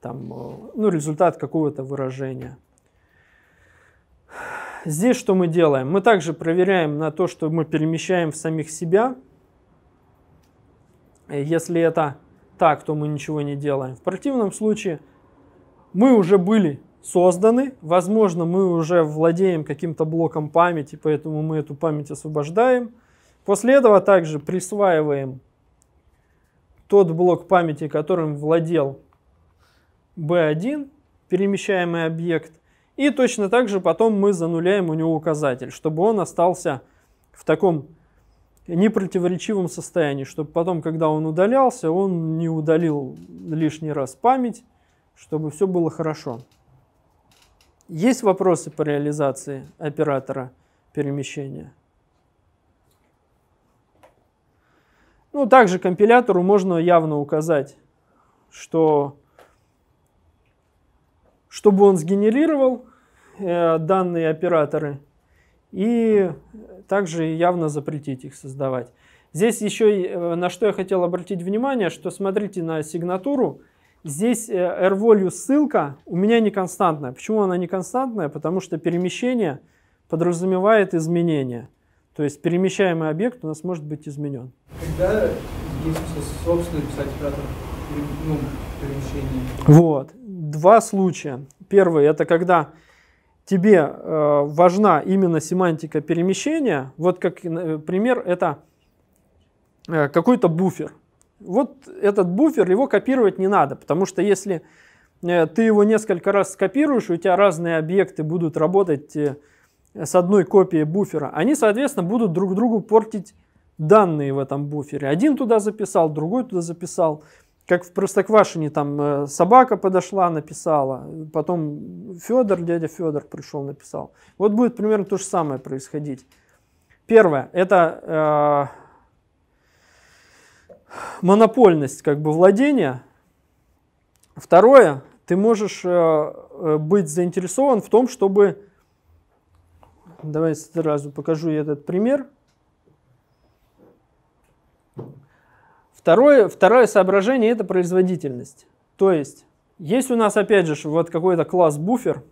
там, э, ну, результат какого-то выражения. Здесь что мы делаем? Мы также проверяем на то, что мы перемещаем в самих себя. Если это так, то мы ничего не делаем. В противном случае мы уже были созданы, возможно, мы уже владеем каким-то блоком памяти, поэтому мы эту память освобождаем. После этого также присваиваем тот блок памяти, которым владел B1, перемещаемый объект, и точно так же потом мы зануляем у него указатель, чтобы он остался в таком непротиворечивом состоянии, чтобы потом, когда он удалялся, он не удалил лишний раз память, чтобы все было хорошо. Есть вопросы по реализации оператора перемещения? Ну, также компилятору можно явно указать, что чтобы он сгенерировал э, данные операторы и также явно запретить их создавать. Здесь еще э, на что я хотел обратить внимание, что смотрите на сигнатуру Здесь э, r value ссылка у меня не константная. Почему она не константная? Потому что перемещение подразумевает изменение. То есть перемещаемый объект у нас может быть изменен. Когда есть собственный писать оператор ну, перемещения? Вот два случая. Первый – это когда тебе э, важна именно семантика перемещения. Вот как э, пример – это э, какой-то буфер. Вот этот буфер, его копировать не надо, потому что если э, ты его несколько раз скопируешь, у тебя разные объекты будут работать э, с одной копией буфера, они, соответственно, будут друг другу портить данные в этом буфере. Один туда записал, другой туда записал как в Простоквашине там э, собака подошла, написала, потом Федор, дядя Федор пришел, написал. Вот будет примерно то же самое происходить. Первое, это э, монопольность как бы владения. Второе, ты можешь э, э, быть заинтересован в том, чтобы... Давай сразу покажу этот пример. Второе, второе соображение – это производительность. То есть, есть у нас, опять же, вот какой-то класс буфер,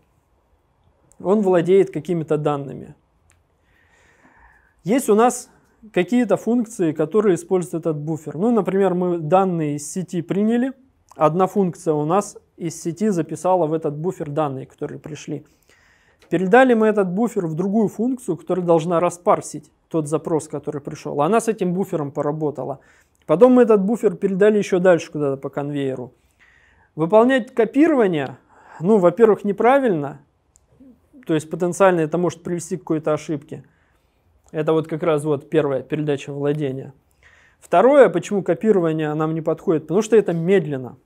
он владеет какими-то данными. Есть у нас какие-то функции, которые используют этот буфер. Ну, например, мы данные из сети приняли, одна функция у нас из сети записала в этот буфер данные, которые пришли. Передали мы этот буфер в другую функцию, которая должна распарсить тот запрос, который пришел. Она с этим буфером поработала. Потом мы этот буфер передали еще дальше куда-то по конвейеру. Выполнять копирование, ну, во-первых, неправильно, то есть потенциально это может привести к какой-то ошибке. Это вот как раз вот первая передача владения. Второе, почему копирование нам не подходит, потому что это медленно.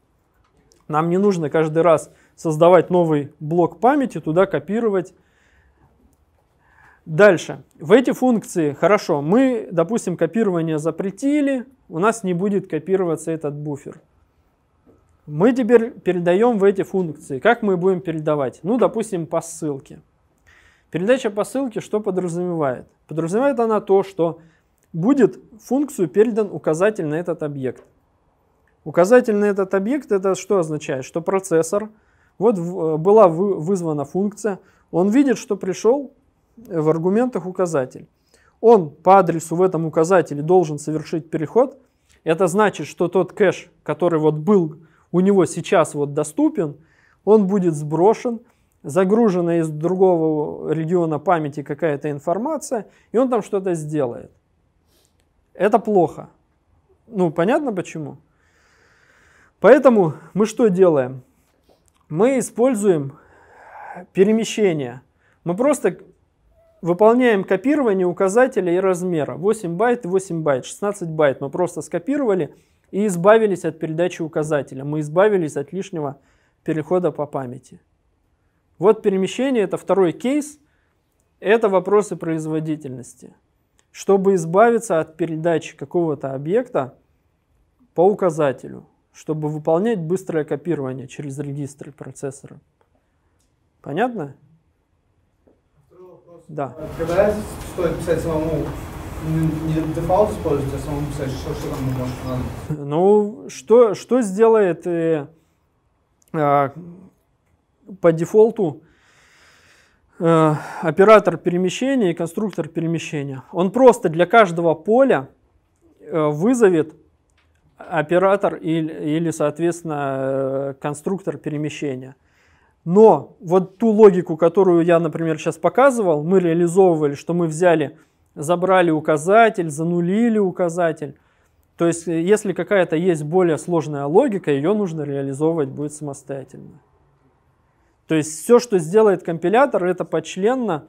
Нам не нужно каждый раз создавать новый блок памяти, туда копировать. Дальше. В эти функции, хорошо, мы, допустим, копирование запретили, у нас не будет копироваться этот буфер. Мы теперь передаем в эти функции. Как мы будем передавать? Ну, допустим, по ссылке. Передача по ссылке что подразумевает? Подразумевает она то, что будет функцию передан указатель на этот объект. Указатель на этот объект это что означает? Что процессор – вот э, была вызвана функция, он видит, что пришел э, в аргументах указатель. Он по адресу в этом указателе должен совершить переход. Это значит, что тот кэш, который вот был у него сейчас вот доступен, он будет сброшен, загружена из другого региона памяти какая-то информация, и он там что-то сделает. Это плохо. Ну, понятно почему? Поэтому мы что делаем? мы используем перемещение. Мы просто выполняем копирование указателя и размера. 8 байт и 8 байт, 16 байт. Мы просто скопировали и избавились от передачи указателя. Мы избавились от лишнего перехода по памяти. Вот перемещение, это второй кейс. Это вопросы производительности. Чтобы избавиться от передачи какого-то объекта по указателю чтобы выполнять быстрое копирование через регистры процессора. Понятно? Да. Когда стоит писать самому, не дефолт использовать, а самому писать, что, что там может надо? Ну, что, что сделает э, э, по дефолту э, оператор перемещения и конструктор перемещения? Он просто для каждого поля э, вызовет оператор или, или, соответственно, э, конструктор перемещения. Но вот ту логику, которую я, например, сейчас показывал, мы реализовывали, что мы взяли, забрали указатель, занулили указатель. То есть, э, если какая-то есть более сложная логика, ее нужно реализовывать будет самостоятельно. То есть, все, что сделает компилятор, это почленно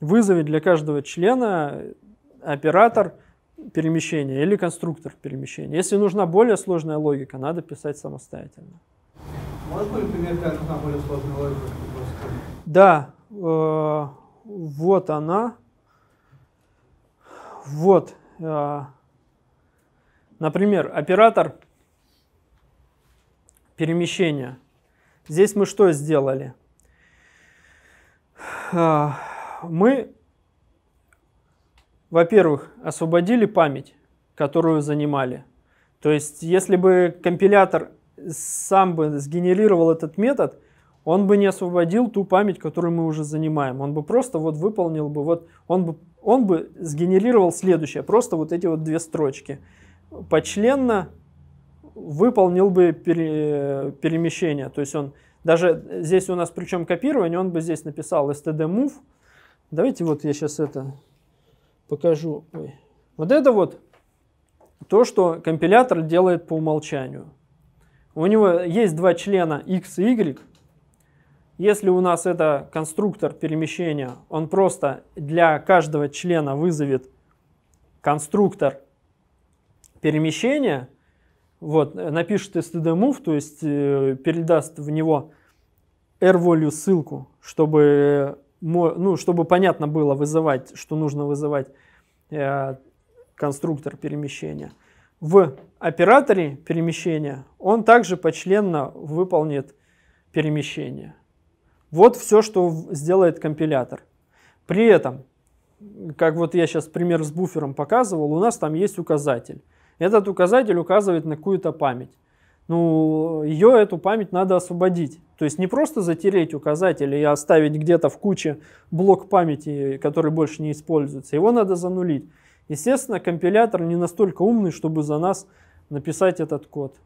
вызовет для каждого члена э, оператор – перемещения или конструктор перемещения. Если нужна более сложная логика, надо писать самостоятельно. Может быть, пример, когда нужна более сложная логика? Да, э, вот она. Вот. Э, например, оператор перемещения. Здесь мы что сделали? Э, мы во-первых, освободили память, которую занимали. То есть, если бы компилятор сам бы сгенерировал этот метод, он бы не освободил ту память, которую мы уже занимаем. Он бы просто вот выполнил бы, вот он бы, он бы сгенерировал следующее, просто вот эти вот две строчки. Почленно выполнил бы пере, перемещение. То есть он даже здесь у нас причем копирование, он бы здесь написал std move. Давайте вот я сейчас это покажу. Ой. Вот это вот то, что компилятор делает по умолчанию. У него есть два члена x и y. Если у нас это конструктор перемещения, он просто для каждого члена вызовет конструктор перемещения, вот, напишет std_move, то есть э, передаст в него rvalue ссылку, чтобы ну, чтобы понятно было вызывать, что нужно вызывать э, конструктор перемещения. В операторе перемещения он также почленно выполнит перемещение. Вот все, что сделает компилятор. При этом, как вот я сейчас пример с буфером показывал, у нас там есть указатель. Этот указатель указывает на какую-то память. Ну, ее, эту память надо освободить. То есть не просто затереть указатель и оставить где-то в куче блок памяти, который больше не используется. Его надо занулить. Естественно, компилятор не настолько умный, чтобы за нас написать этот код.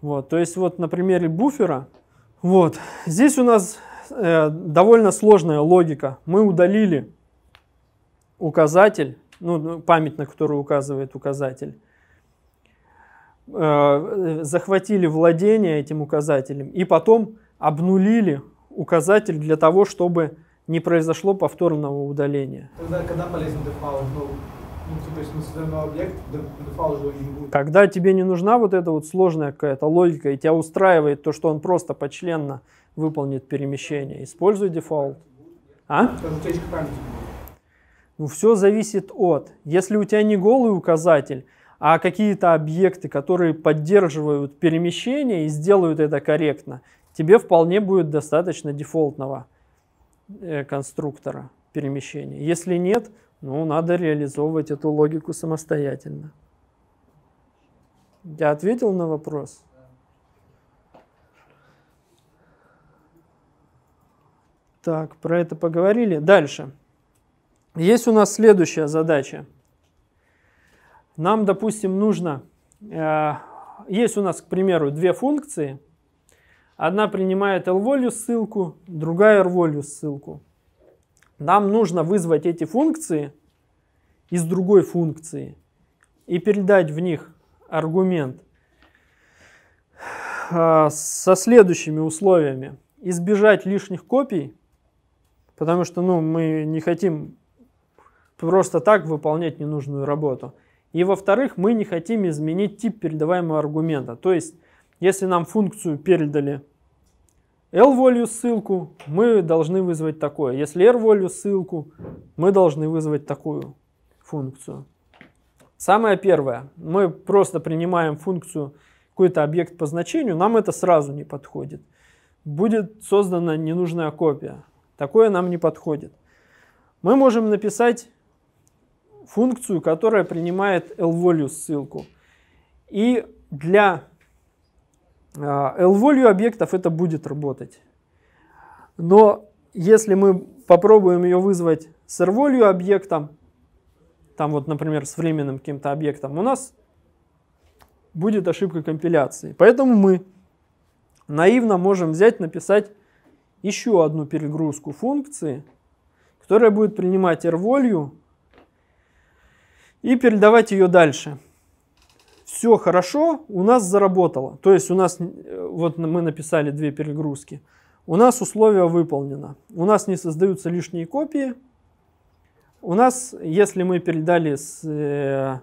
Вот, то есть вот на примере буфера, вот, здесь у нас э, довольно сложная логика. Мы удалили указатель, ну, ну память, на которую указывает указатель. Э, захватили владение этим указателем и потом обнулили указатель для того, чтобы не произошло повторного удаления. Тогда, когда полезен дефаул? Ну, ну, то есть, на объект дефаул же не будет. Когда тебе не нужна вот эта вот сложная какая-то логика, и тебя устраивает то, что он просто почленно выполнит перемещение, используй дефолт. А? Ну, все зависит от. Если у тебя не голый указатель, а какие-то объекты, которые поддерживают перемещение и сделают это корректно, тебе вполне будет достаточно дефолтного э, конструктора перемещения. Если нет, ну, надо реализовывать эту логику самостоятельно. Я ответил на вопрос? Так, про это поговорили. Дальше. Есть у нас следующая задача – нам, допустим, нужно... Э, есть у нас, к примеру, две функции. Одна принимает lvolue ссылку, другая rvolue ссылку. Нам нужно вызвать эти функции из другой функции и передать в них аргумент э, со следующими условиями. Избежать лишних копий, потому что ну, мы не хотим просто так выполнять ненужную работу – и во-вторых, мы не хотим изменить тип передаваемого аргумента. То есть, если нам функцию передали L-волью ссылку, мы должны вызвать такое. Если R-волью ссылку, мы должны вызвать такую функцию. Самое первое, мы просто принимаем функцию какой-то объект по значению, нам это сразу не подходит. Будет создана ненужная копия. Такое нам не подходит. Мы можем написать функцию, которая принимает LValue ссылку. И для а, LValue объектов это будет работать. Но если мы попробуем ее вызвать с RValue объектом, там вот, например, с временным каким-то объектом, у нас будет ошибка компиляции. Поэтому мы наивно можем взять, написать еще одну перегрузку функции, которая будет принимать RValue и передавать ее дальше. Все хорошо, у нас заработало. То есть у нас, э, вот мы написали две перегрузки. У нас условие выполнено. У нас не создаются лишние копии. У нас, если мы передали с э,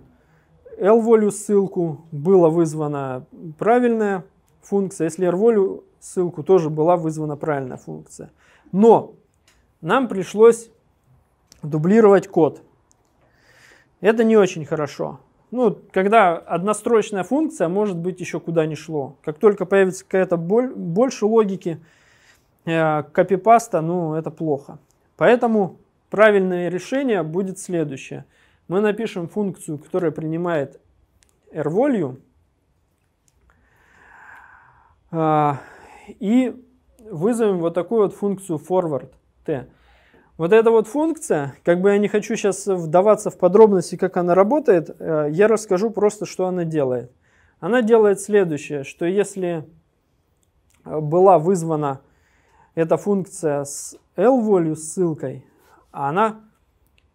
L-волю ссылку, была вызвана правильная функция. Если R-волю ссылку, тоже была вызвана правильная функция. Но нам пришлось дублировать код. Это не очень хорошо. Ну, когда однострочная функция, может быть, еще куда ни шло. Как только появится какая-то боль, больше логики э, копипаста, ну, это плохо. Поэтому правильное решение будет следующее. Мы напишем функцию, которая принимает r-волью, э, и вызовем вот такую вот функцию forward t. Вот эта вот функция, как бы я не хочу сейчас вдаваться в подробности, как она работает, э, я расскажу просто, что она делает. Она делает следующее, что если э, была вызвана эта функция с L-волю ссылкой, она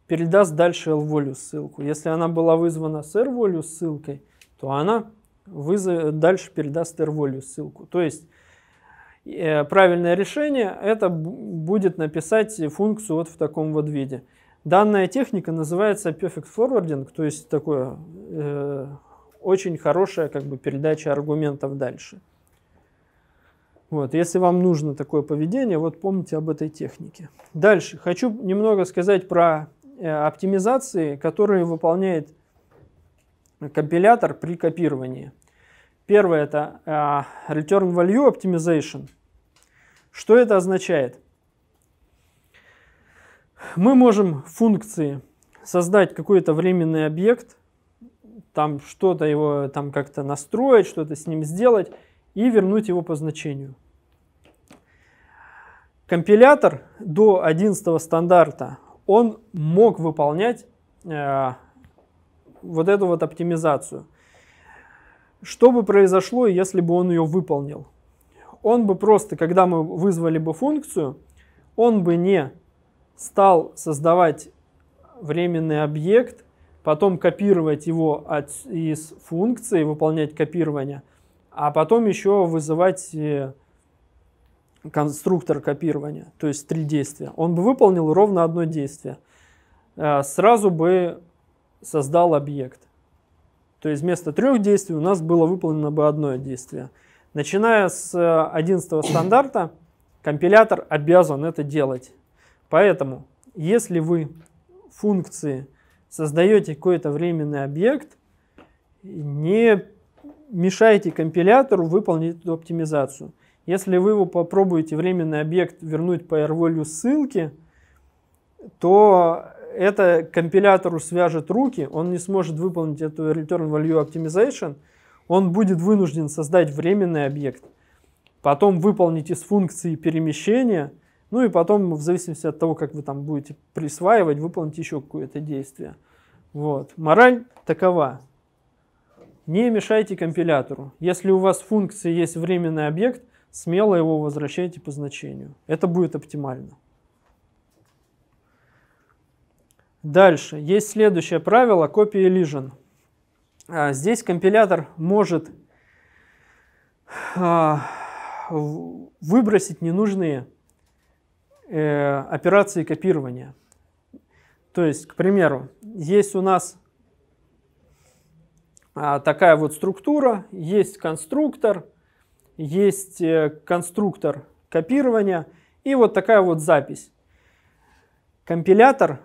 передаст дальше L-волю ссылку. Если она была вызвана с R-волю ссылкой, то она вызов... дальше передаст R-волю ссылку. То есть Э, правильное решение это будет написать функцию вот в таком вот виде. Данная техника называется perfect forwarding, то есть такое э, очень хорошая как бы передача аргументов дальше. Вот, если вам нужно такое поведение, вот помните об этой технике. Дальше хочу немного сказать про э, оптимизации, которые выполняет компилятор при копировании. Первое это а, Return Value Optimization. Что это означает? Мы можем функции создать какой-то временный объект, там что-то его там как-то настроить, что-то с ним сделать и вернуть его по значению. Компилятор до 11 стандарта, он мог выполнять э, вот эту вот оптимизацию – что бы произошло, если бы он ее выполнил? Он бы просто, когда мы вызвали бы функцию, он бы не стал создавать временный объект, потом копировать его от, из функции, выполнять копирование, а потом еще вызывать э, конструктор копирования, то есть три действия. Он бы выполнил ровно одно действие. Э, сразу бы создал объект. То есть вместо трех действий у нас было выполнено бы одно действие. Начиная с 11 э, стандарта, компилятор обязан это делать. Поэтому, если вы функции создаете какой-то временный объект, не мешайте компилятору выполнить эту оптимизацию. Если вы его попробуете временный объект вернуть по AirValue ссылке, то это компилятору свяжет руки, он не сможет выполнить эту return value optimization, он будет вынужден создать временный объект, потом выполнить из функции перемещения, ну и потом, в зависимости от того, как вы там будете присваивать, выполнить еще какое-то действие. Вот. Мораль такова. Не мешайте компилятору. Если у вас в функции есть временный объект, смело его возвращайте по значению. Это будет оптимально. Дальше есть следующее правило копии Elision. А, здесь компилятор может а, выбросить ненужные э, операции копирования. То есть, к примеру, есть у нас а, такая вот структура, есть конструктор, есть э, конструктор копирования и вот такая вот запись. Компилятор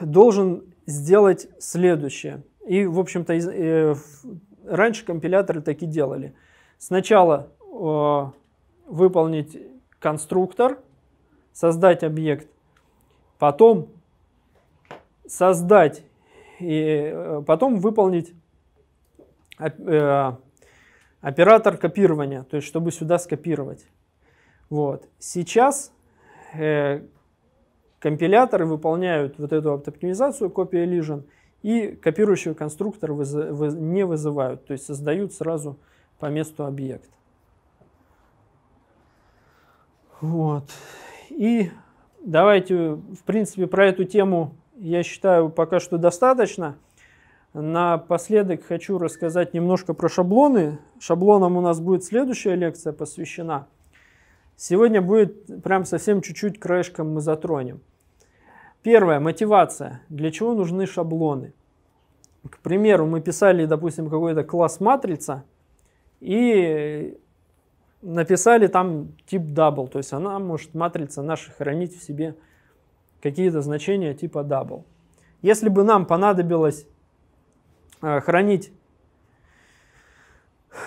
должен сделать следующее. И, в общем-то, э, раньше компиляторы таки делали. Сначала э, выполнить конструктор, создать объект, потом создать и э, потом выполнить э, оператор копирования, то есть чтобы сюда скопировать. Вот. Сейчас компиляторы выполняют вот эту оптимизацию копия Elision и копирующего конструктор выз... не вызывают, то есть создают сразу по месту объект. Вот. И давайте, в принципе, про эту тему, я считаю, пока что достаточно. Напоследок хочу рассказать немножко про шаблоны. Шаблонам у нас будет следующая лекция посвящена. Сегодня будет прям совсем чуть-чуть краешком мы затронем. Первое, мотивация. Для чего нужны шаблоны? К примеру, мы писали, допустим, какой-то класс матрица и написали там тип double, то есть она может матрица наша хранить в себе какие-то значения типа double. Если бы нам понадобилось э, хранить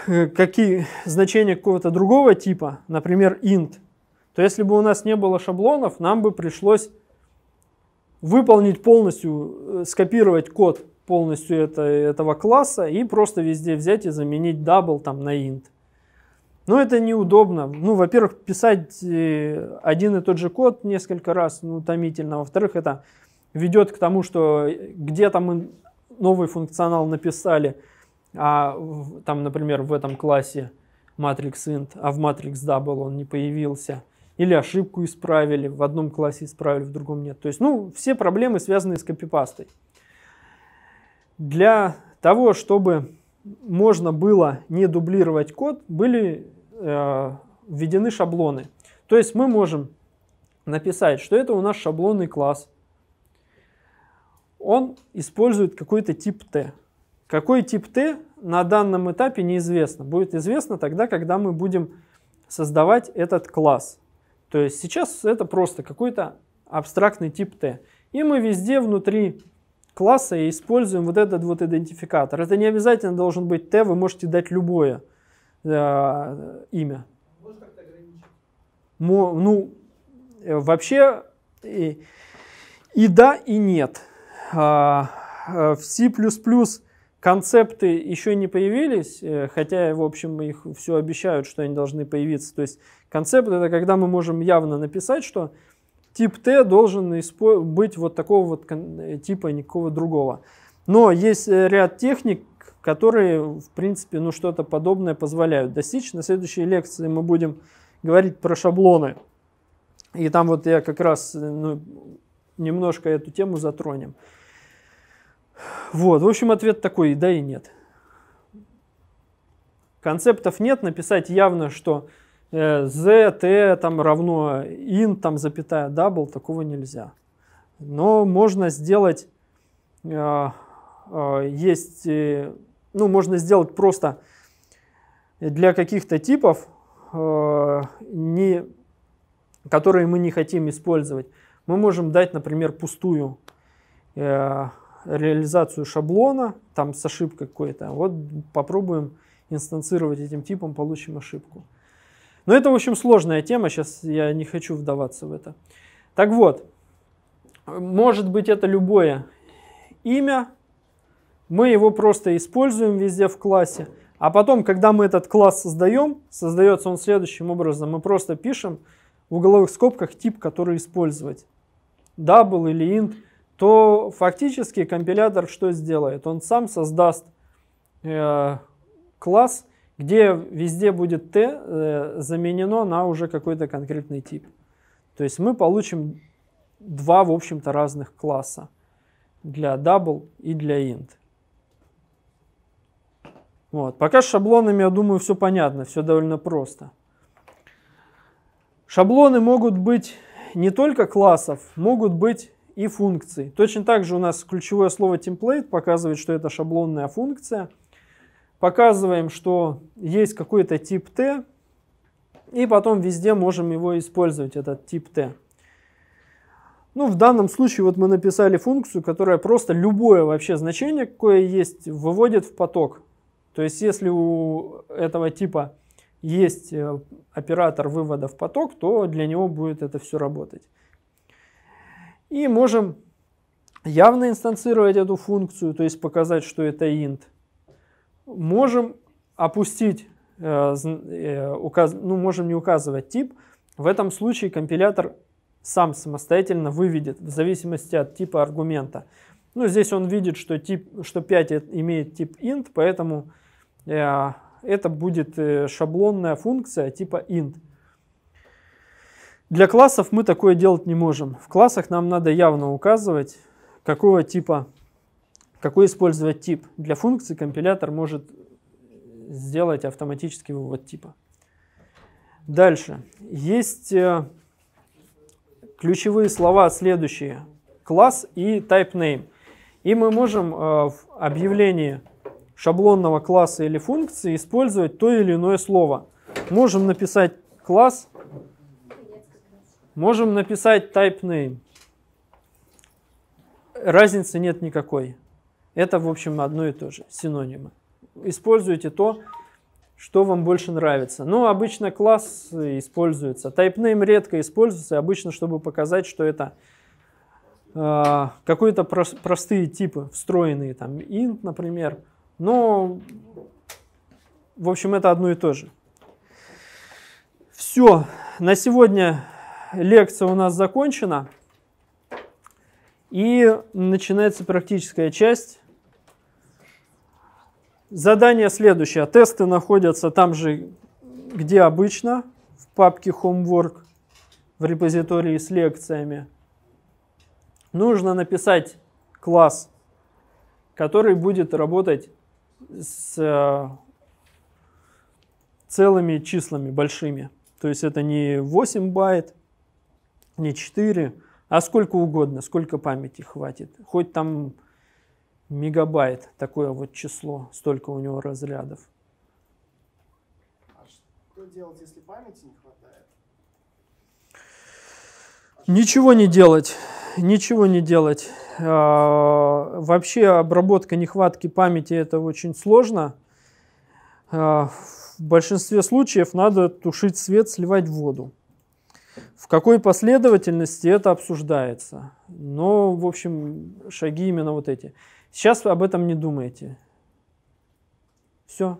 э, какие значения какого-то другого типа, например, int, то если бы у нас не было шаблонов, нам бы пришлось выполнить полностью, э, скопировать код полностью это, этого класса и просто везде взять и заменить double там на int. Но ну, это неудобно. Ну, во-первых, писать э, один и тот же код несколько раз, ну, томительно. Во-вторых, это ведет к тому, что э, где-то мы новый функционал написали, а там, например, в этом классе matrix int, а в matrix double он не появился – или ошибку исправили, в одном классе исправили, в другом нет. То есть, ну, все проблемы, связанные с копипастой. Для того, чтобы можно было не дублировать код, были э, введены шаблоны. То есть мы можем написать, что это у нас шаблонный класс. Он использует какой-то тип Т. Какой тип Т на данном этапе неизвестно. Будет известно тогда, когда мы будем создавать этот класс. То есть сейчас это просто какой-то абстрактный тип T, И мы везде внутри класса используем вот этот вот идентификатор. Это не обязательно должен быть T, вы можете дать любое э, имя. Мо, ну, э, вообще и, и да, и нет. А, э, в C++ концепты еще не появились, э, хотя, в общем, их все обещают, что они должны появиться. То есть Концепт — это когда мы можем явно написать, что тип Т должен быть вот такого вот э, типа, никакого другого. Но есть э, ряд техник, которые, в принципе, ну что-то подобное позволяют достичь. На следующей лекции мы будем говорить про шаблоны. И там вот я как раз э, ну, немножко эту тему затронем. Вот, в общем, ответ такой, да и нет. Концептов нет, написать явно, что z, э, t там равно in, там запятая double, такого нельзя. Но можно сделать, э, э, есть, ну, можно сделать просто для каких-то типов, не, которые мы не хотим использовать. Мы можем дать, например, пустую реализацию шаблона, там с ошибкой какой-то. Вот попробуем инстанцировать этим типом, получим ошибку. Но это, в общем, сложная тема, сейчас я не хочу вдаваться в это. Так вот, может быть это любое имя, мы его просто используем везде в классе, а потом, когда мы этот класс создаем, создается он следующим образом. Мы просто пишем в угловых скобках тип, который использовать, double или int, то фактически компилятор что сделает? Он сам создаст э, класс, где везде будет t э, заменено на уже какой-то конкретный тип. То есть мы получим два, в общем-то, разных класса для double и для int. Вот. Пока с шаблонами, я думаю, все понятно, все довольно просто. Шаблоны могут быть не только классов, могут быть и функций. Точно так же у нас ключевое слово template показывает, что это шаблонная функция – показываем, что есть какой-то тип T и потом везде можем его использовать, этот тип T. Ну, в данном случае вот мы написали функцию, которая просто любое вообще значение, какое есть, выводит в поток. То есть, если у этого типа есть э, оператор вывода в поток, то для него будет это все работать. И можем явно инстанцировать эту функцию, то есть показать, что это int – можем опустить, э, э, указ, ну, можем не указывать тип. В этом случае компилятор сам самостоятельно выведет в зависимости от типа аргумента. Ну, здесь он видит, что, тип, что 5 имеет тип int, поэтому э, это будет э, шаблонная функция типа int. Для классов мы такое делать не можем. В классах нам надо явно указывать, какого типа какой использовать тип? Для функции компилятор может сделать автоматический вывод типа. Дальше. Есть э, ключевые слова следующие. Класс и type name. И мы можем э, в объявлении шаблонного класса или функции использовать то или иное слово. Можем написать класс, можем написать type name. Разницы нет никакой. Это, в общем, одно и то же, синонимы. Используйте то, что вам больше нравится. Ну, обычно класс используется. Typename редко используется, обычно, чтобы показать, что это э, а, какие-то простые типы, встроенные, там, int, например. Но, в общем, это одно и то же. Все, на сегодня лекция у нас закончена. И начинается практическая часть. Задание следующее. Тесты находятся там же, где обычно, в папке Homework, в репозитории с лекциями. Нужно написать класс, который будет работать с э, целыми числами большими. То есть это не 8 байт, не 4, а сколько угодно, сколько памяти хватит. Хоть там мегабайт, такое вот число, столько у него разрядов. А что делать, если памяти не хватает? ничего не делать, ничего не делать. А, вообще обработка нехватки памяти это очень сложно. А, в большинстве случаев надо тушить свет, сливать воду. В какой последовательности это обсуждается? Но, ну, в общем, шаги именно вот эти. Сейчас вы об этом не думаете. Все.